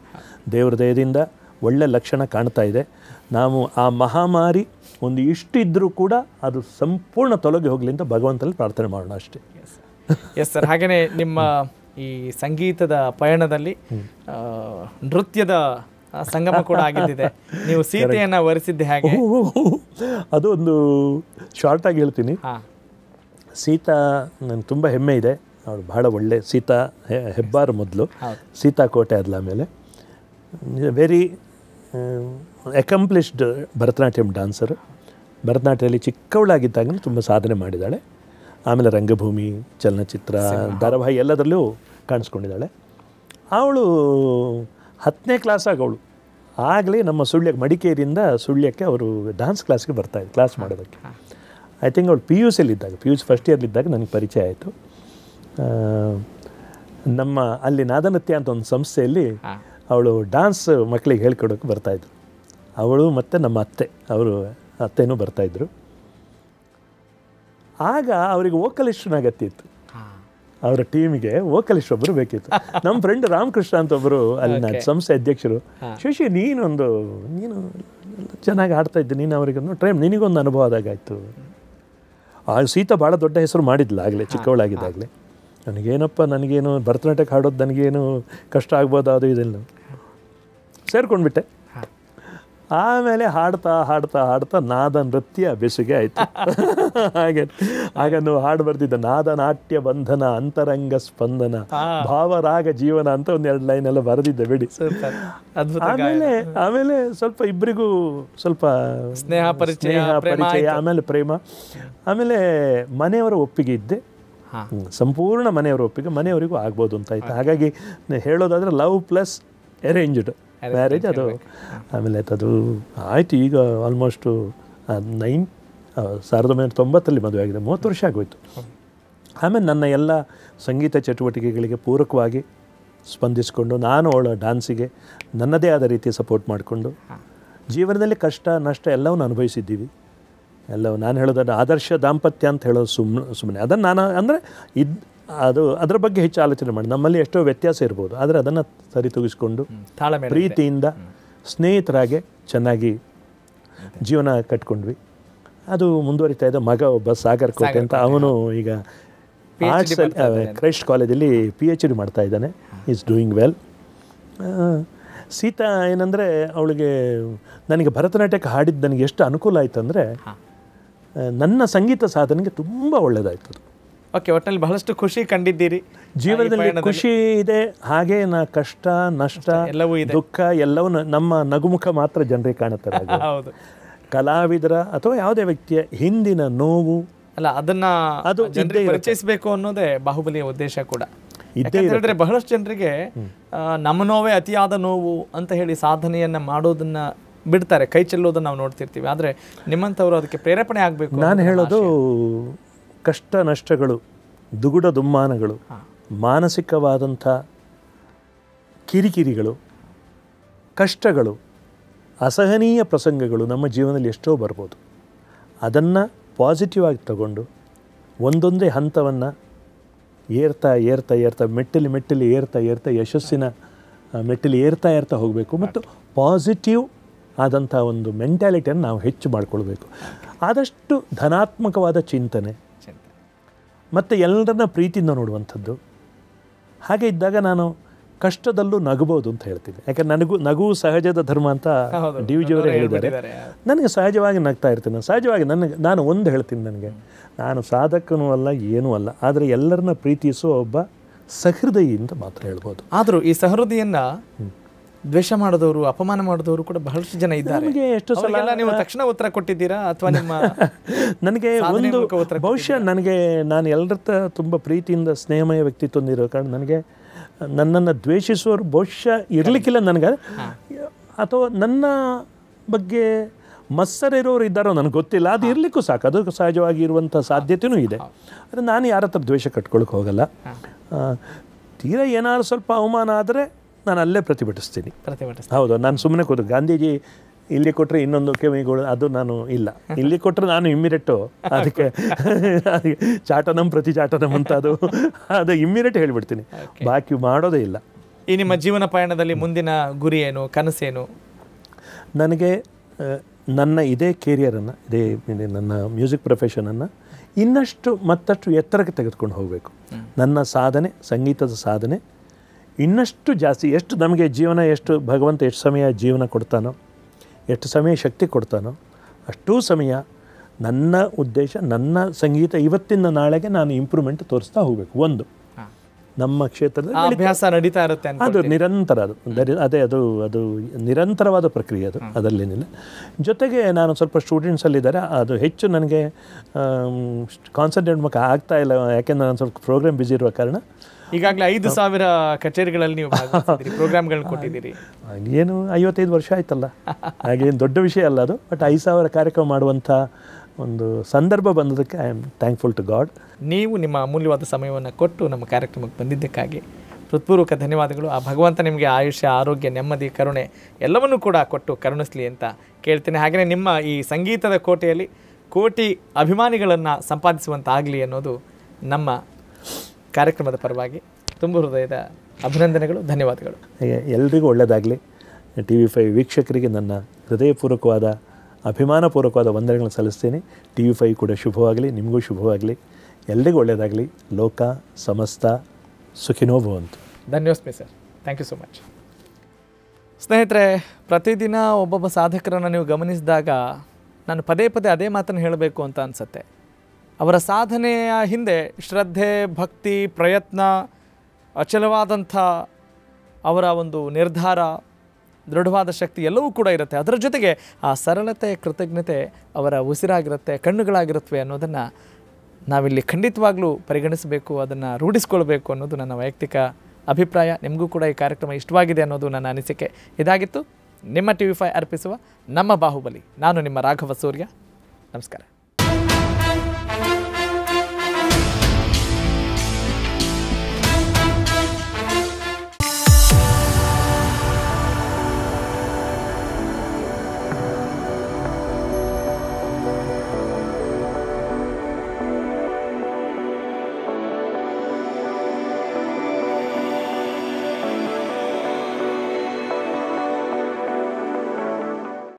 ದೇವ್ರ ದಯದಿಂದ ಒಳ್ಳೆ ಲಕ್ಷಣ ಕಾಣ್ತಾ ಇದೆ ನಾವು ಆ ಮಹಾಮಾರಿ ಒಂದು ಇಷ್ಟಿದ್ರೂ ಕೂಡ ಅದು ಸಂಪೂರ್ಣ ತೊಲಗಿ ಹೋಗಲಿ ಅಂತ ಭಗವಂತಲ್ಲಿ ಪ್ರಾರ್ಥನೆ ಮಾಡೋಣ ಅಷ್ಟೇ ಎಸ್ ಸರ್ ಹಾಗೆಯೇ ನಿಮ್ಮ ಈ ಸಂಗೀತದ ಪಯಣದಲ್ಲಿ ನೃತ್ಯದ ಸಂಗಮ ಕೂಡ ಆಗಿದ್ದಿದೆ ನೀವು ಸೀತೆಯನ್ನು ಒರೆಸಿದ್ದೆ ಹಾಗೆ ಅದು ಒಂದು ಶಾರ್ಟಾಗಿ ಹೇಳ್ತೀನಿ ಸೀತಾ ನನಗೆ ತುಂಬ ಹೆಮ್ಮೆ ಇದೆ ಅವಳು ಭಾಳ ಒಳ್ಳೆ ಸೀತಾ ಹೆಬ್ಬಾರ್ ಮೊದಲು ಸೀತಾ ಕೋಟೆ ಅದ್ಲ ಆಮೇಲೆ ವೆರಿ ಅಕಂಪ್ಲಿಷ್ಡ್ ಭರತನಾಟ್ಯಂ ಡ್ಯಾನ್ಸರು ಭರತನಾಟ್ಯದಲ್ಲಿ ಚಿಕ್ಕವಳಾಗಿದ್ದಾಗಲೂ ತುಂಬ ಸಾಧನೆ ಮಾಡಿದ್ದಾಳೆ ಆಮೇಲೆ ರಂಗಭೂಮಿ ಚಲನಚಿತ್ರ ಧಾರಾವಾಹಿ ಎಲ್ಲದರಲ್ಲೂ ಕಾಣಿಸ್ಕೊಂಡಿದ್ದಾಳೆ ಅವಳು ಹತ್ತನೇ ಕ್ಲಾಸ್ ಅವಳು ಆಗಲೇ ನಮ್ಮ ಸುಳ್ಯಕ್ಕೆ ಮಡಿಕೇರಿಯಿಂದ ಸುಳ್ಯಕ್ಕೆ ಅವರು ಡ್ಯಾನ್ಸ್ ಕ್ಲಾಸ್ಗೆ ಬರ್ತಾಯಿದ್ರು ಕ್ಲಾಸ್ ಮಾಡೋದಕ್ಕೆ ಐ ಥಿಂಕ್ ಅವಳು ಪಿ ಯು ಸಿಲಿದ್ದಾಗ ಪಿ ಯು ಸಿ ಫಸ್ಟ್ ಇಯರ್ಲಿದ್ದಾಗ ನನಗೆ ಪರಿಚಯ ಆಯಿತು ನಮ್ಮ ಅಲ್ಲಿ ನಾದನತ್ಯ ಅಂತ ಒಂದು ಸಂಸ್ಥೆಯಲ್ಲಿ ಅವಳು ಡ್ಯಾನ್ಸ್ ಮಕ್ಕಳಿಗೆ ಹೇಳ್ಕೊಡೋಕೆ ಬರ್ತಾಯಿದ್ರು ಅವಳು ಮತ್ತು ನಮ್ಮ ಅತ್ತೆ ಅವರು ಅತ್ತೆನೂ ಬರ್ತಾಯಿದ್ರು ಆಗ ಅವರಿಗೆ ವೋಕಲಿಸ್ಟ್ನ ಅಗತ್ಯ ಇತ್ತು ಅವರ ಟೀಮಿಗೆ ವೋಕಲಿಸ್ಟ್ ಒಬ್ಬರು ಬೇಕಿತ್ತು ನಮ್ಮ ಫ್ರೆಂಡ್ ರಾಮಕೃಷ್ಣ ಅಂತ ಒಬ್ಬರು ಅಲ್ಲಿನ ಸಂಸ್ಥೆ ಅಧ್ಯಕ್ಷರು ಶಶಿ ನೀನೊಂದು ನೀನು ಚೆನ್ನಾಗಿ ಆಡ್ತಾ ಇದ್ದೆ ನೀನು ಅವರಿಗೊಂದು ಟ್ರೈಮ್ ನಿನಗೊಂದು ಅನುಭವ ಆದಾಗಾಯಿತು ಆ ಸೀತಾ ಭಾಳ ದೊಡ್ಡ ಹೆಸರು ಆಗಲೇ ಚಿಕ್ಕವಳಾಗಿದ್ದಾಗಲೇ ನನಗೇನಪ್ಪ ನನಗೇನು ಭರತನಾಟ್ಯ ಹಾಡೋದು ನನಗೇನು ಕಷ್ಟ ಆಗ್ಬೋದು ಅದು ಇದೆಲ್ಲ ಸೇರ್ಕೊಂಡ್ಬಿಟ್ಟೆ ಆಮೇಲೆ ಹಾಡ್ತಾ ಹಾಡ್ತಾ ಹಾಡ್ತಾ ನಾದ ನೃತ್ಯ ಬೆಸುಗೆ ಆಯಿತು ಹಾಗೆ ಆಗ ನಾವು ಹಾಡು ಬರ್ತಿದ್ದೆ ನಾದ ನಾಟ್ಯ ಬಂಧನ ಅಂತರಂಗ ಸ್ಪಂದನ ಭಾವರಾಗ ಜೀವನ ಅಂತ ಒಂದೆರಡು ಲೈನ್ ಎಲ್ಲ ಬರೆದಿದ್ದೆ ಬಿಡಿ ಆಮೇಲೆ ಆಮೇಲೆ ಸ್ವಲ್ಪ ಇಬ್ಬರಿಗೂ ಸ್ವಲ್ಪ ಸ್ನೇಹ ಪರಿಚಯ ಪರಿಚಯ ಆಮೇಲೆ ಪ್ರೇಮ ಆಮೇಲೆ ಮನೆಯವರ ಒಪ್ಪಿಗೆ ಇದ್ದೆ ಸಂಪೂರ್ಣ ಮನೆಯವರ ಒಪ್ಪಿಗೆ ಮನೆಯವರಿಗೂ ಆಗ್ಬೋದು ಅಂತ ಆಯ್ತು ಹಾಗಾಗಿ ಹೇಳೋದಾದ್ರೆ ಲವ್ ಪ್ಲಸ್ ಅರೇಂಜ್ಡ್ ಮ್ಯಾರೇಜ್ ಅದು ಆಮೇಲೆ ಅದು ಆಯಿತು ಈಗ ಆಲ್ಮೋಸ್ಟು ನೈನ್ ಸಾವಿರದ ಒಂಬೈನೂರ ತೊಂಬತ್ತರಲ್ಲಿ ಮದುವೆ ಆಗಿದೆ ಮೂವತ್ತು ವರ್ಷ ಆಗೋಯ್ತು ಆಮೇಲೆ ನನ್ನ ಎಲ್ಲ ಸಂಗೀತ ಚಟುವಟಿಕೆಗಳಿಗೆ ಪೂರಕವಾಗಿ ಸ್ಪಂದಿಸಿಕೊಂಡು ನಾನು ಅವಳ ಡ್ಯಾನ್ಸಿಗೆ ನನ್ನದೇ ಆದ ರೀತಿ ಸಪೋರ್ಟ್ ಮಾಡಿಕೊಂಡು ಜೀವನದಲ್ಲಿ ಕಷ್ಟ ನಷ್ಟ ಎಲ್ಲವನ್ನು ಅನುಭವಿಸಿದ್ದೀವಿ ಎಲ್ಲವೂ ನಾನು ಹೇಳೋದನ್ನು ಆದರ್ಶ ದಾಂಪತ್ಯ ಅಂತ ಹೇಳೋದು ಸುಮ್ಮನೆ ಸುಮ್ಮನೆ ಅದನ್ನು ನಾನು ಅಂದರೆ ಇದು ಅದು ಅದರ ಬಗ್ಗೆ ಹೆಚ್ಚು ಆಲೋಚನೆ ಮಾಡಿ ನಮ್ಮಲ್ಲಿ ಎಷ್ಟೋ ವ್ಯತ್ಯಾಸ ಇರ್ಬೋದು ಆದರೆ ಅದನ್ನು ಸರಿ ತಾಳ ಪ್ರೀತಿಯಿಂದ ಸ್ನೇಹಿತರಾಗೆ ಚೆನ್ನಾಗಿ ಜೀವನ ಕಟ್ಕೊಂಡ್ವಿ ಅದು ಮುಂದುವರಿತಾ ಇದೆ ಮಗ ಒಬ್ಬ ಸಾಗರ್ ಕೋಟೆ ಅಂತ ಅವನು ಈಗ ಆರ್ಟ್ಸ್ ಕ್ರೈಸ್ಟ್ ಕಾಲೇಜಲ್ಲಿ ಪಿ ಎಚ್ ಡಿ ಮಾಡ್ತಾ ಇದ್ದಾನೆ ಈಸ್ ಡೂಯಿಂಗ್ ವೆಲ್ ಸೀತಾ ಏನಂದರೆ ಅವಳಿಗೆ ನನಗೆ ಭರತನಾಟ್ಯಕ್ಕೆ ಹಾಡಿದ್ದು ನನಗೆ ಎಷ್ಟು ಅನುಕೂಲ ಆಯ್ತು ಅಂದರೆ ನನ್ನ ಸಂಗೀತ ಸಾಧನೆಗೆ ತುಂಬ ಒಳ್ಳೆಯದಾಯ್ತು ಓಕೆ ಒಟ್ಟಿನಲ್ಲಿ ಬಹಳಷ್ಟು ಖುಷಿ ಕಂಡಿದ್ದೀರಿ ಜೀವನದಲ್ಲಿ ಖುಷಿ ಇದೆ ಹಾಗೆ ನಾ ಕಷ್ಟ ನಷ್ಟ ಎಲ್ಲವೂ ಇದೆ ದುಃಖ ಎಲ್ಲವೂ ನಮ್ಮ ನಗುಮುಖ ಮಾತ್ರ ಜನರಿಗೆ ಕಾಣುತ್ತಾರೆ *laughs* ಹೌದು ಕಲಾವಿದರ ಅಥವಾ ಯಾವುದೇ ವ್ಯಕ್ತಿಯ ಹಿಂದಿನ ನೋವು ಅಲ್ಲ ಅದನ್ನ ಅದು ಪರಿಚಯಿಸಬೇಕು ಅನ್ನೋದೇ ಬಾಹುಬಲಿಯ ಉದ್ದೇಶ ಕೂಡ ಹೇಳಿದ್ರೆ ಬಹಳಷ್ಟು ಜನರಿಗೆ ನಮ್ಮ ನೋವೇ ಅತಿಯಾದ ನೋವು ಅಂತ ಹೇಳಿ ಸಾಧನೆಯನ್ನ ಮಾಡೋದನ್ನ ಬಿಡ್ತಾರೆ ಕೈ ಚೆಲ್ಲೋದನ್ನು ನಾವು ನೋಡ್ತಿರ್ತೀವಿ ಆದರೆ ನಿಮ್ಮಂಥವ್ರು ಅದಕ್ಕೆ ಪ್ರೇರೇಪಣೆ ಆಗಬೇಕು ನಾನು ಹೇಳೋದು ಕಷ್ಟ ನಷ್ಟಗಳು ದುಗುಡ ದುಮ್ಮಾನಗಳು ಮಾನಸಿಕವಾದಂಥ ಕಿರಿಕಿರಿಗಳು ಕಷ್ಟಗಳು ಅಸಹನೀಯ ಪ್ರಸಂಗಗಳು ನಮ್ಮ ಜೀವನದಲ್ಲಿ ಎಷ್ಟೋ ಬರ್ಬೋದು ಅದನ್ನು ಪಾಸಿಟಿವ್ ಆಗಿ ತಗೊಂಡು ಒಂದೊಂದೇ ಹಂತವನ್ನು ಏರ್ತಾ ಏರ್ತಾ ಏರ್ತಾ ಮೆಟ್ಟಲಿ ಮೆಟ್ಟಿಲಿ ಏರ್ತಾ ಏರ್ತಾ ಯಶಸ್ಸಿನ ಮೆಟ್ಟಲಿ ಏರ್ತಾ ಏರ್ತಾ ಹೋಗಬೇಕು ಮತ್ತು ಪಾಸಿಟಿವ್ ಆದಂಥ ಒಂದು ಮೆಂಟ್ಯಾಲಿಟಿಯನ್ನು ನಾವು ಹೆಚ್ಚು ಮಾಡಿಕೊಳ್ಬೇಕು ಆದಷ್ಟು ಧನಾತ್ಮಕವಾದ ಚಿಂತನೆ ಮತ್ತು ಎಲ್ಲರನ್ನ ಪ್ರೀತಿಯಿಂದ ನೋಡುವಂಥದ್ದು ಹಾಗೆ ಇದ್ದಾಗ ನಾನು ಕಷ್ಟದಲ್ಲೂ ನಗಬಹುದು ಅಂತ ಹೇಳ್ತೀನಿ ಯಾಕಂದ್ರೆ ನನಗೂ ನಗು ಸಹಜದ ಧರ್ಮ ಅಂತ ಡಿ ಜಿಯವರೇ ಹೇಳಿದ್ದಾರೆ ನನಗೆ ಸಹಜವಾಗಿ ನಗ್ತಾ ಇರ್ತೀನಿ ಸಹಜವಾಗಿ ನನಗೆ ನಾನು ಒಂದು ಹೇಳ್ತೀನಿ ನನಗೆ ನಾನು ಸಾಧಕನೂ ಅಲ್ಲ ಏನೂ ಅಲ್ಲ ಆದರೆ ಎಲ್ಲರನ್ನ ಪ್ರೀತಿಸುವ ಒಬ್ಬ ಸಹೃದಯಿ ಅಂತ ಮಾತ್ರ ಹೇಳ್ಬೋದು ಆದರೂ ಈ ಸಹೃದಯನ್ನ ದ್ವೇಷ ಮಾಡಿದವರು ಅಪಮಾನ ಮಾಡಿದವರು ಕೂಡ ಬಹಳಷ್ಟು ಜನ ಇದ್ದಾರೆ ನನಗೆ ಎಷ್ಟು ಸಲ ನೀವು ತಕ್ಷಣ ಉತ್ತರ ಕೊಟ್ಟಿದ್ದೀರಾ ಅಥವಾ ನಿಮ್ಮ *laughs* ನನಗೆ ಒಂದು ಬಹುಶಃ ನನಗೆ ನಾನು ಎಲ್ಲರತ್ರ ತುಂಬ ಪ್ರೀತಿಯಿಂದ ಸ್ನೇಹಮಯ ವ್ಯಕ್ತಿತ್ವ ಇರೋ ಕಾರಣ ನನಗೆ ನನ್ನನ್ನು ದ್ವೇಷಿಸುವವರು ಬಹುಶಃ ಇರಲಿಕ್ಕಿಲ್ಲ ನನಗೆ ಅಥವಾ ನನ್ನ ಬಗ್ಗೆ ಮತ್ಸರಿರೋರು ಇದ್ದಾರೋ ನನಗೆ ಗೊತ್ತಿಲ್ಲ ಅದು ಇರಲಿಕ್ಕೂ ಸಾಕು ಅದು ಸಹಜವಾಗಿ ಇರುವಂಥ ಸಾಧ್ಯತೆಯೂ ಇದೆ ಆದರೆ ನಾನು ಯಾರ ಹತ್ರ ದ್ವೇಷ ಕಟ್ಕೊಳ್ಳೋಕೆ ಹೋಗಲ್ಲ ತೀರಾ ಏನಾದ್ರು ಸ್ವಲ್ಪ ಅವಮಾನ ಆದರೆ ನಾನು ಅಲ್ಲೇ ಪ್ರತಿಭಟಿಸ್ತೀನಿ ಪ್ರತಿಭಟಿಸ್ತೀನಿ ಹೌದು ನಾನು ಸುಮ್ಮನೆ ಕೂತು ಗಾಂಧೀಜಿ ಇಲ್ಲಿ ಕೊಟ್ಟರೆ ಇನ್ನೊಂದು ಕೆಮಿಗಳು ಅದು ನಾನು ಇಲ್ಲ ಇಲ್ಲಿ ಕೊಟ್ಟರೆ ನಾನು ಇಮ್ಮಿಡಿಯೇಟು ಅದಕ್ಕೆ ಚಾಟನಂ ಪ್ರತಿ ಚಾಟನಂ ಅಂತ ಅದು ಅದು ಇಮ್ಮಿರೇಟ್ ಹೇಳಿಬಿಡ್ತೀನಿ ಬಾಕಿ ಮಾಡೋದೇ ಇಲ್ಲ ಈ ನಿಮ್ಮ ಜೀವನ ಪಯಣದಲ್ಲಿ ಮುಂದಿನ ಗುರಿ ಏನು ಕನಸೇನು ನನಗೆ ನನ್ನ ಇದೇ ಕೆರಿಯರನ್ನು ಇದೇ ನನ್ನ ಮ್ಯೂಸಿಕ್ ಪ್ರೊಫೆಷನನ್ನು ಇನ್ನಷ್ಟು ಮತ್ತಷ್ಟು ಎತ್ತರಕ್ಕೆ ತೆಗೆದುಕೊಂಡು ಹೋಗಬೇಕು ನನ್ನ ಸಾಧನೆ ಸಂಗೀತದ ಸಾಧನೆ ಇನ್ನಷ್ಟು ಜಾಸ್ತಿ ಎಷ್ಟು ನಮಗೆ ಜೀವನ ಎಷ್ಟು ಭಗವಂತ ಎಷ್ಟು ಸಮಯ ಜೀವನ ಕೊಡ್ತಾನೋ ಎಷ್ಟು ಸಮಯ ಶಕ್ತಿ ಕೊಡ್ತಾನೋ ಅಷ್ಟೂ ಸಮಯ ನನ್ನ ಉದ್ದೇಶ ನನ್ನ ಸಂಗೀತ ಇವತ್ತಿನ ನಾಳೆಗೆ ನಾನು ಇಂಪ್ರೂವ್ಮೆಂಟ್ ತೋರಿಸ್ತಾ ಹೋಗಬೇಕು ಒಂದು ನಮ್ಮ ಕ್ಷೇತ್ರದಲ್ಲಿ ಅಭ್ಯಾಸ ನಡೀತಾ ಇರುತ್ತೆ ಅದು ನಿರಂತರ ಅದು ಅದೇ ಅದು ಅದು ನಿರಂತರವಾದ ಪ್ರಕ್ರಿಯೆ ಅದು ಅದರಲ್ಲೇನಿಲ್ಲ ಜೊತೆಗೆ ನಾನು ಸ್ವಲ್ಪ ಸ್ಟೂಡೆಂಟ್ಸಲ್ಲಿದ್ದಾರೆ ಅದು ಹೆಚ್ಚು ನನಗೆ ಕಾನ್ಸಂಟ್ರೇಟ್ ಮಕ್ಕ ಆಗ್ತಾ ಇಲ್ಲ ಯಾಕೆಂದರೆ ನಾನು ಸ್ವಲ್ಪ ಪ್ರೋಗ್ರಾಮ್ ಬ್ಯುಸಿ ಇರುವ ಕಾರಣ ಈಗಾಗಲೇ ಐದು ಸಾವಿರ ಕಚೇರಿಗಳಲ್ಲಿ ನೀವು *laughs* ಪ್ರೋಗ್ರಾಮ್ಗಳನ್ನ ಕೊಟ್ಟಿದ್ದೀರಿ ಏನು ಐವತ್ತೈದು ವರ್ಷ ಆಯ್ತಲ್ಲ *laughs* ಹಾಗೇನು ದೊಡ್ಡ ವಿಷಯ ಅಲ್ಲ ಅದು ಬಟ್ ಐದು ಸಾವಿರ ಕಾರ್ಯಕ್ರಮ ಮಾಡುವಂಥ ಒಂದು ಸಂದರ್ಭ ಬಂದದಕ್ಕೆ I am thankful to god ನೀವು ನಿಮ್ಮ ಅಮೂಲ್ಯವಾದ ಸಮಯವನ್ನು ಕೊಟ್ಟು ನಮ್ಮ ಕಾರ್ಯಕ್ರಮಕ್ಕೆ ಬಂದಿದ್ದಕ್ಕಾಗಿ ಹೃತ್ಪೂರ್ವಕ ಧನ್ಯವಾದಗಳು ಆ ಭಗವಂತ ನಿಮಗೆ ಆಯುಷ್ಯ ಆರೋಗ್ಯ ನೆಮ್ಮದಿ ಕರುಣೆ ಎಲ್ಲವನ್ನೂ ಕೂಡ ಕೊಟ್ಟು ಕರುಣಿಸಲಿ ಅಂತ ಕೇಳ್ತೇನೆ ಹಾಗೆಯೇ ನಿಮ್ಮ ಈ ಸಂಗೀತದ ಕೋಟೆಯಲ್ಲಿ ಕೋಟಿ ಅಭಿಮಾನಿಗಳನ್ನು ಸಂಪಾದಿಸುವಂತಾಗಲಿ ಅನ್ನೋದು ನಮ್ಮ ಕಾರ್ಯಕ್ರಮದ ಪರವಾಗಿ ತುಂಬ ಹೃದಯದ ಅಭಿನಂದನೆಗಳು ಧನ್ಯವಾದಗಳು ಎಲ್ರಿಗೂ ಒಳ್ಳೆಯದಾಗಲಿ ಟಿ ವಿ ಫೈವ್ ವೀಕ್ಷಕರಿಗೆ ನನ್ನ ಹೃದಯಪೂರ್ವಕವಾದ ಅಭಿಮಾನಪೂರ್ವಕವಾದ ವಂದನೆಗಳನ್ನು ಸಲ್ಲಿಸ್ತೀನಿ ಟಿ ವಿ ಫೈವ್ ಕೂಡ ಶುಭವಾಗಲಿ ನಿಮಗೂ ಶುಭವಾಗಲಿ ಎಲ್ರಿಗೂ ಒಳ್ಳೆಯದಾಗಲಿ ಲೋಕ ಸಮಸ್ತ ಸುಖಿನೋ ಭವಂತು ಧನ್ಯವಾದ sir thank you so much ಸ್ನೇಹಿತರೆ ಪ್ರತಿದಿನ ಒಬ್ಬೊಬ್ಬ ಸಾಧಕರನ್ನು ನೀವು ಗಮನಿಸಿದಾಗ ನಾನು ಪದೇ ಪದೇ ಅದೇ ಮಾತನ್ನು ಹೇಳಬೇಕು ಅಂತ ಅನಿಸುತ್ತೆ ಅವರ ಸಾಧನೆಯ ಹಿಂದೆ ಶ್ರದ್ಧೆ ಭಕ್ತಿ ಪ್ರಯತ್ನ ಅಚಲವಾದಂಥ ಅವರ ಒಂದು ನಿರ್ಧಾರ ದೃಢವಾದ ಶಕ್ತಿ ಎಲ್ಲವೂ ಕೂಡ ಇರುತ್ತೆ ಅದರ ಜೊತೆಗೆ ಆ ಸರಳತೆ ಕೃತಜ್ಞತೆ ಅವರ ಉಸಿರಾಗಿರುತ್ತೆ ಕಣ್ಣುಗಳಾಗಿರುತ್ತವೆ ಅನ್ನೋದನ್ನು ನಾವಿಲ್ಲಿ ಖಂಡಿತವಾಗಲೂ ಪರಿಗಣಿಸಬೇಕು ಅದನ್ನು ರೂಢಿಸ್ಕೊಳ್ಬೇಕು ಅನ್ನೋದು ನನ್ನ ವೈಯಕ್ತಿಕ ಅಭಿಪ್ರಾಯ ನಿಮಗೂ ಕೂಡ ಈ ಕಾರ್ಯಕ್ರಮ ಇಷ್ಟವಾಗಿದೆ ಅನ್ನೋದು ನನ್ನ ಅನಿಸಿಕೆ ಇದಾಗಿತ್ತು ನಿಮ್ಮ ಟಿ ವಿ ಫೈ ಅರ್ಪಿಸುವ ನಮ್ಮ ಬಾಹುಬಲಿ ನಾನು ನಿಮ್ಮ ರಾಘವ ಸೂರ್ಯ ನಮಸ್ಕಾರ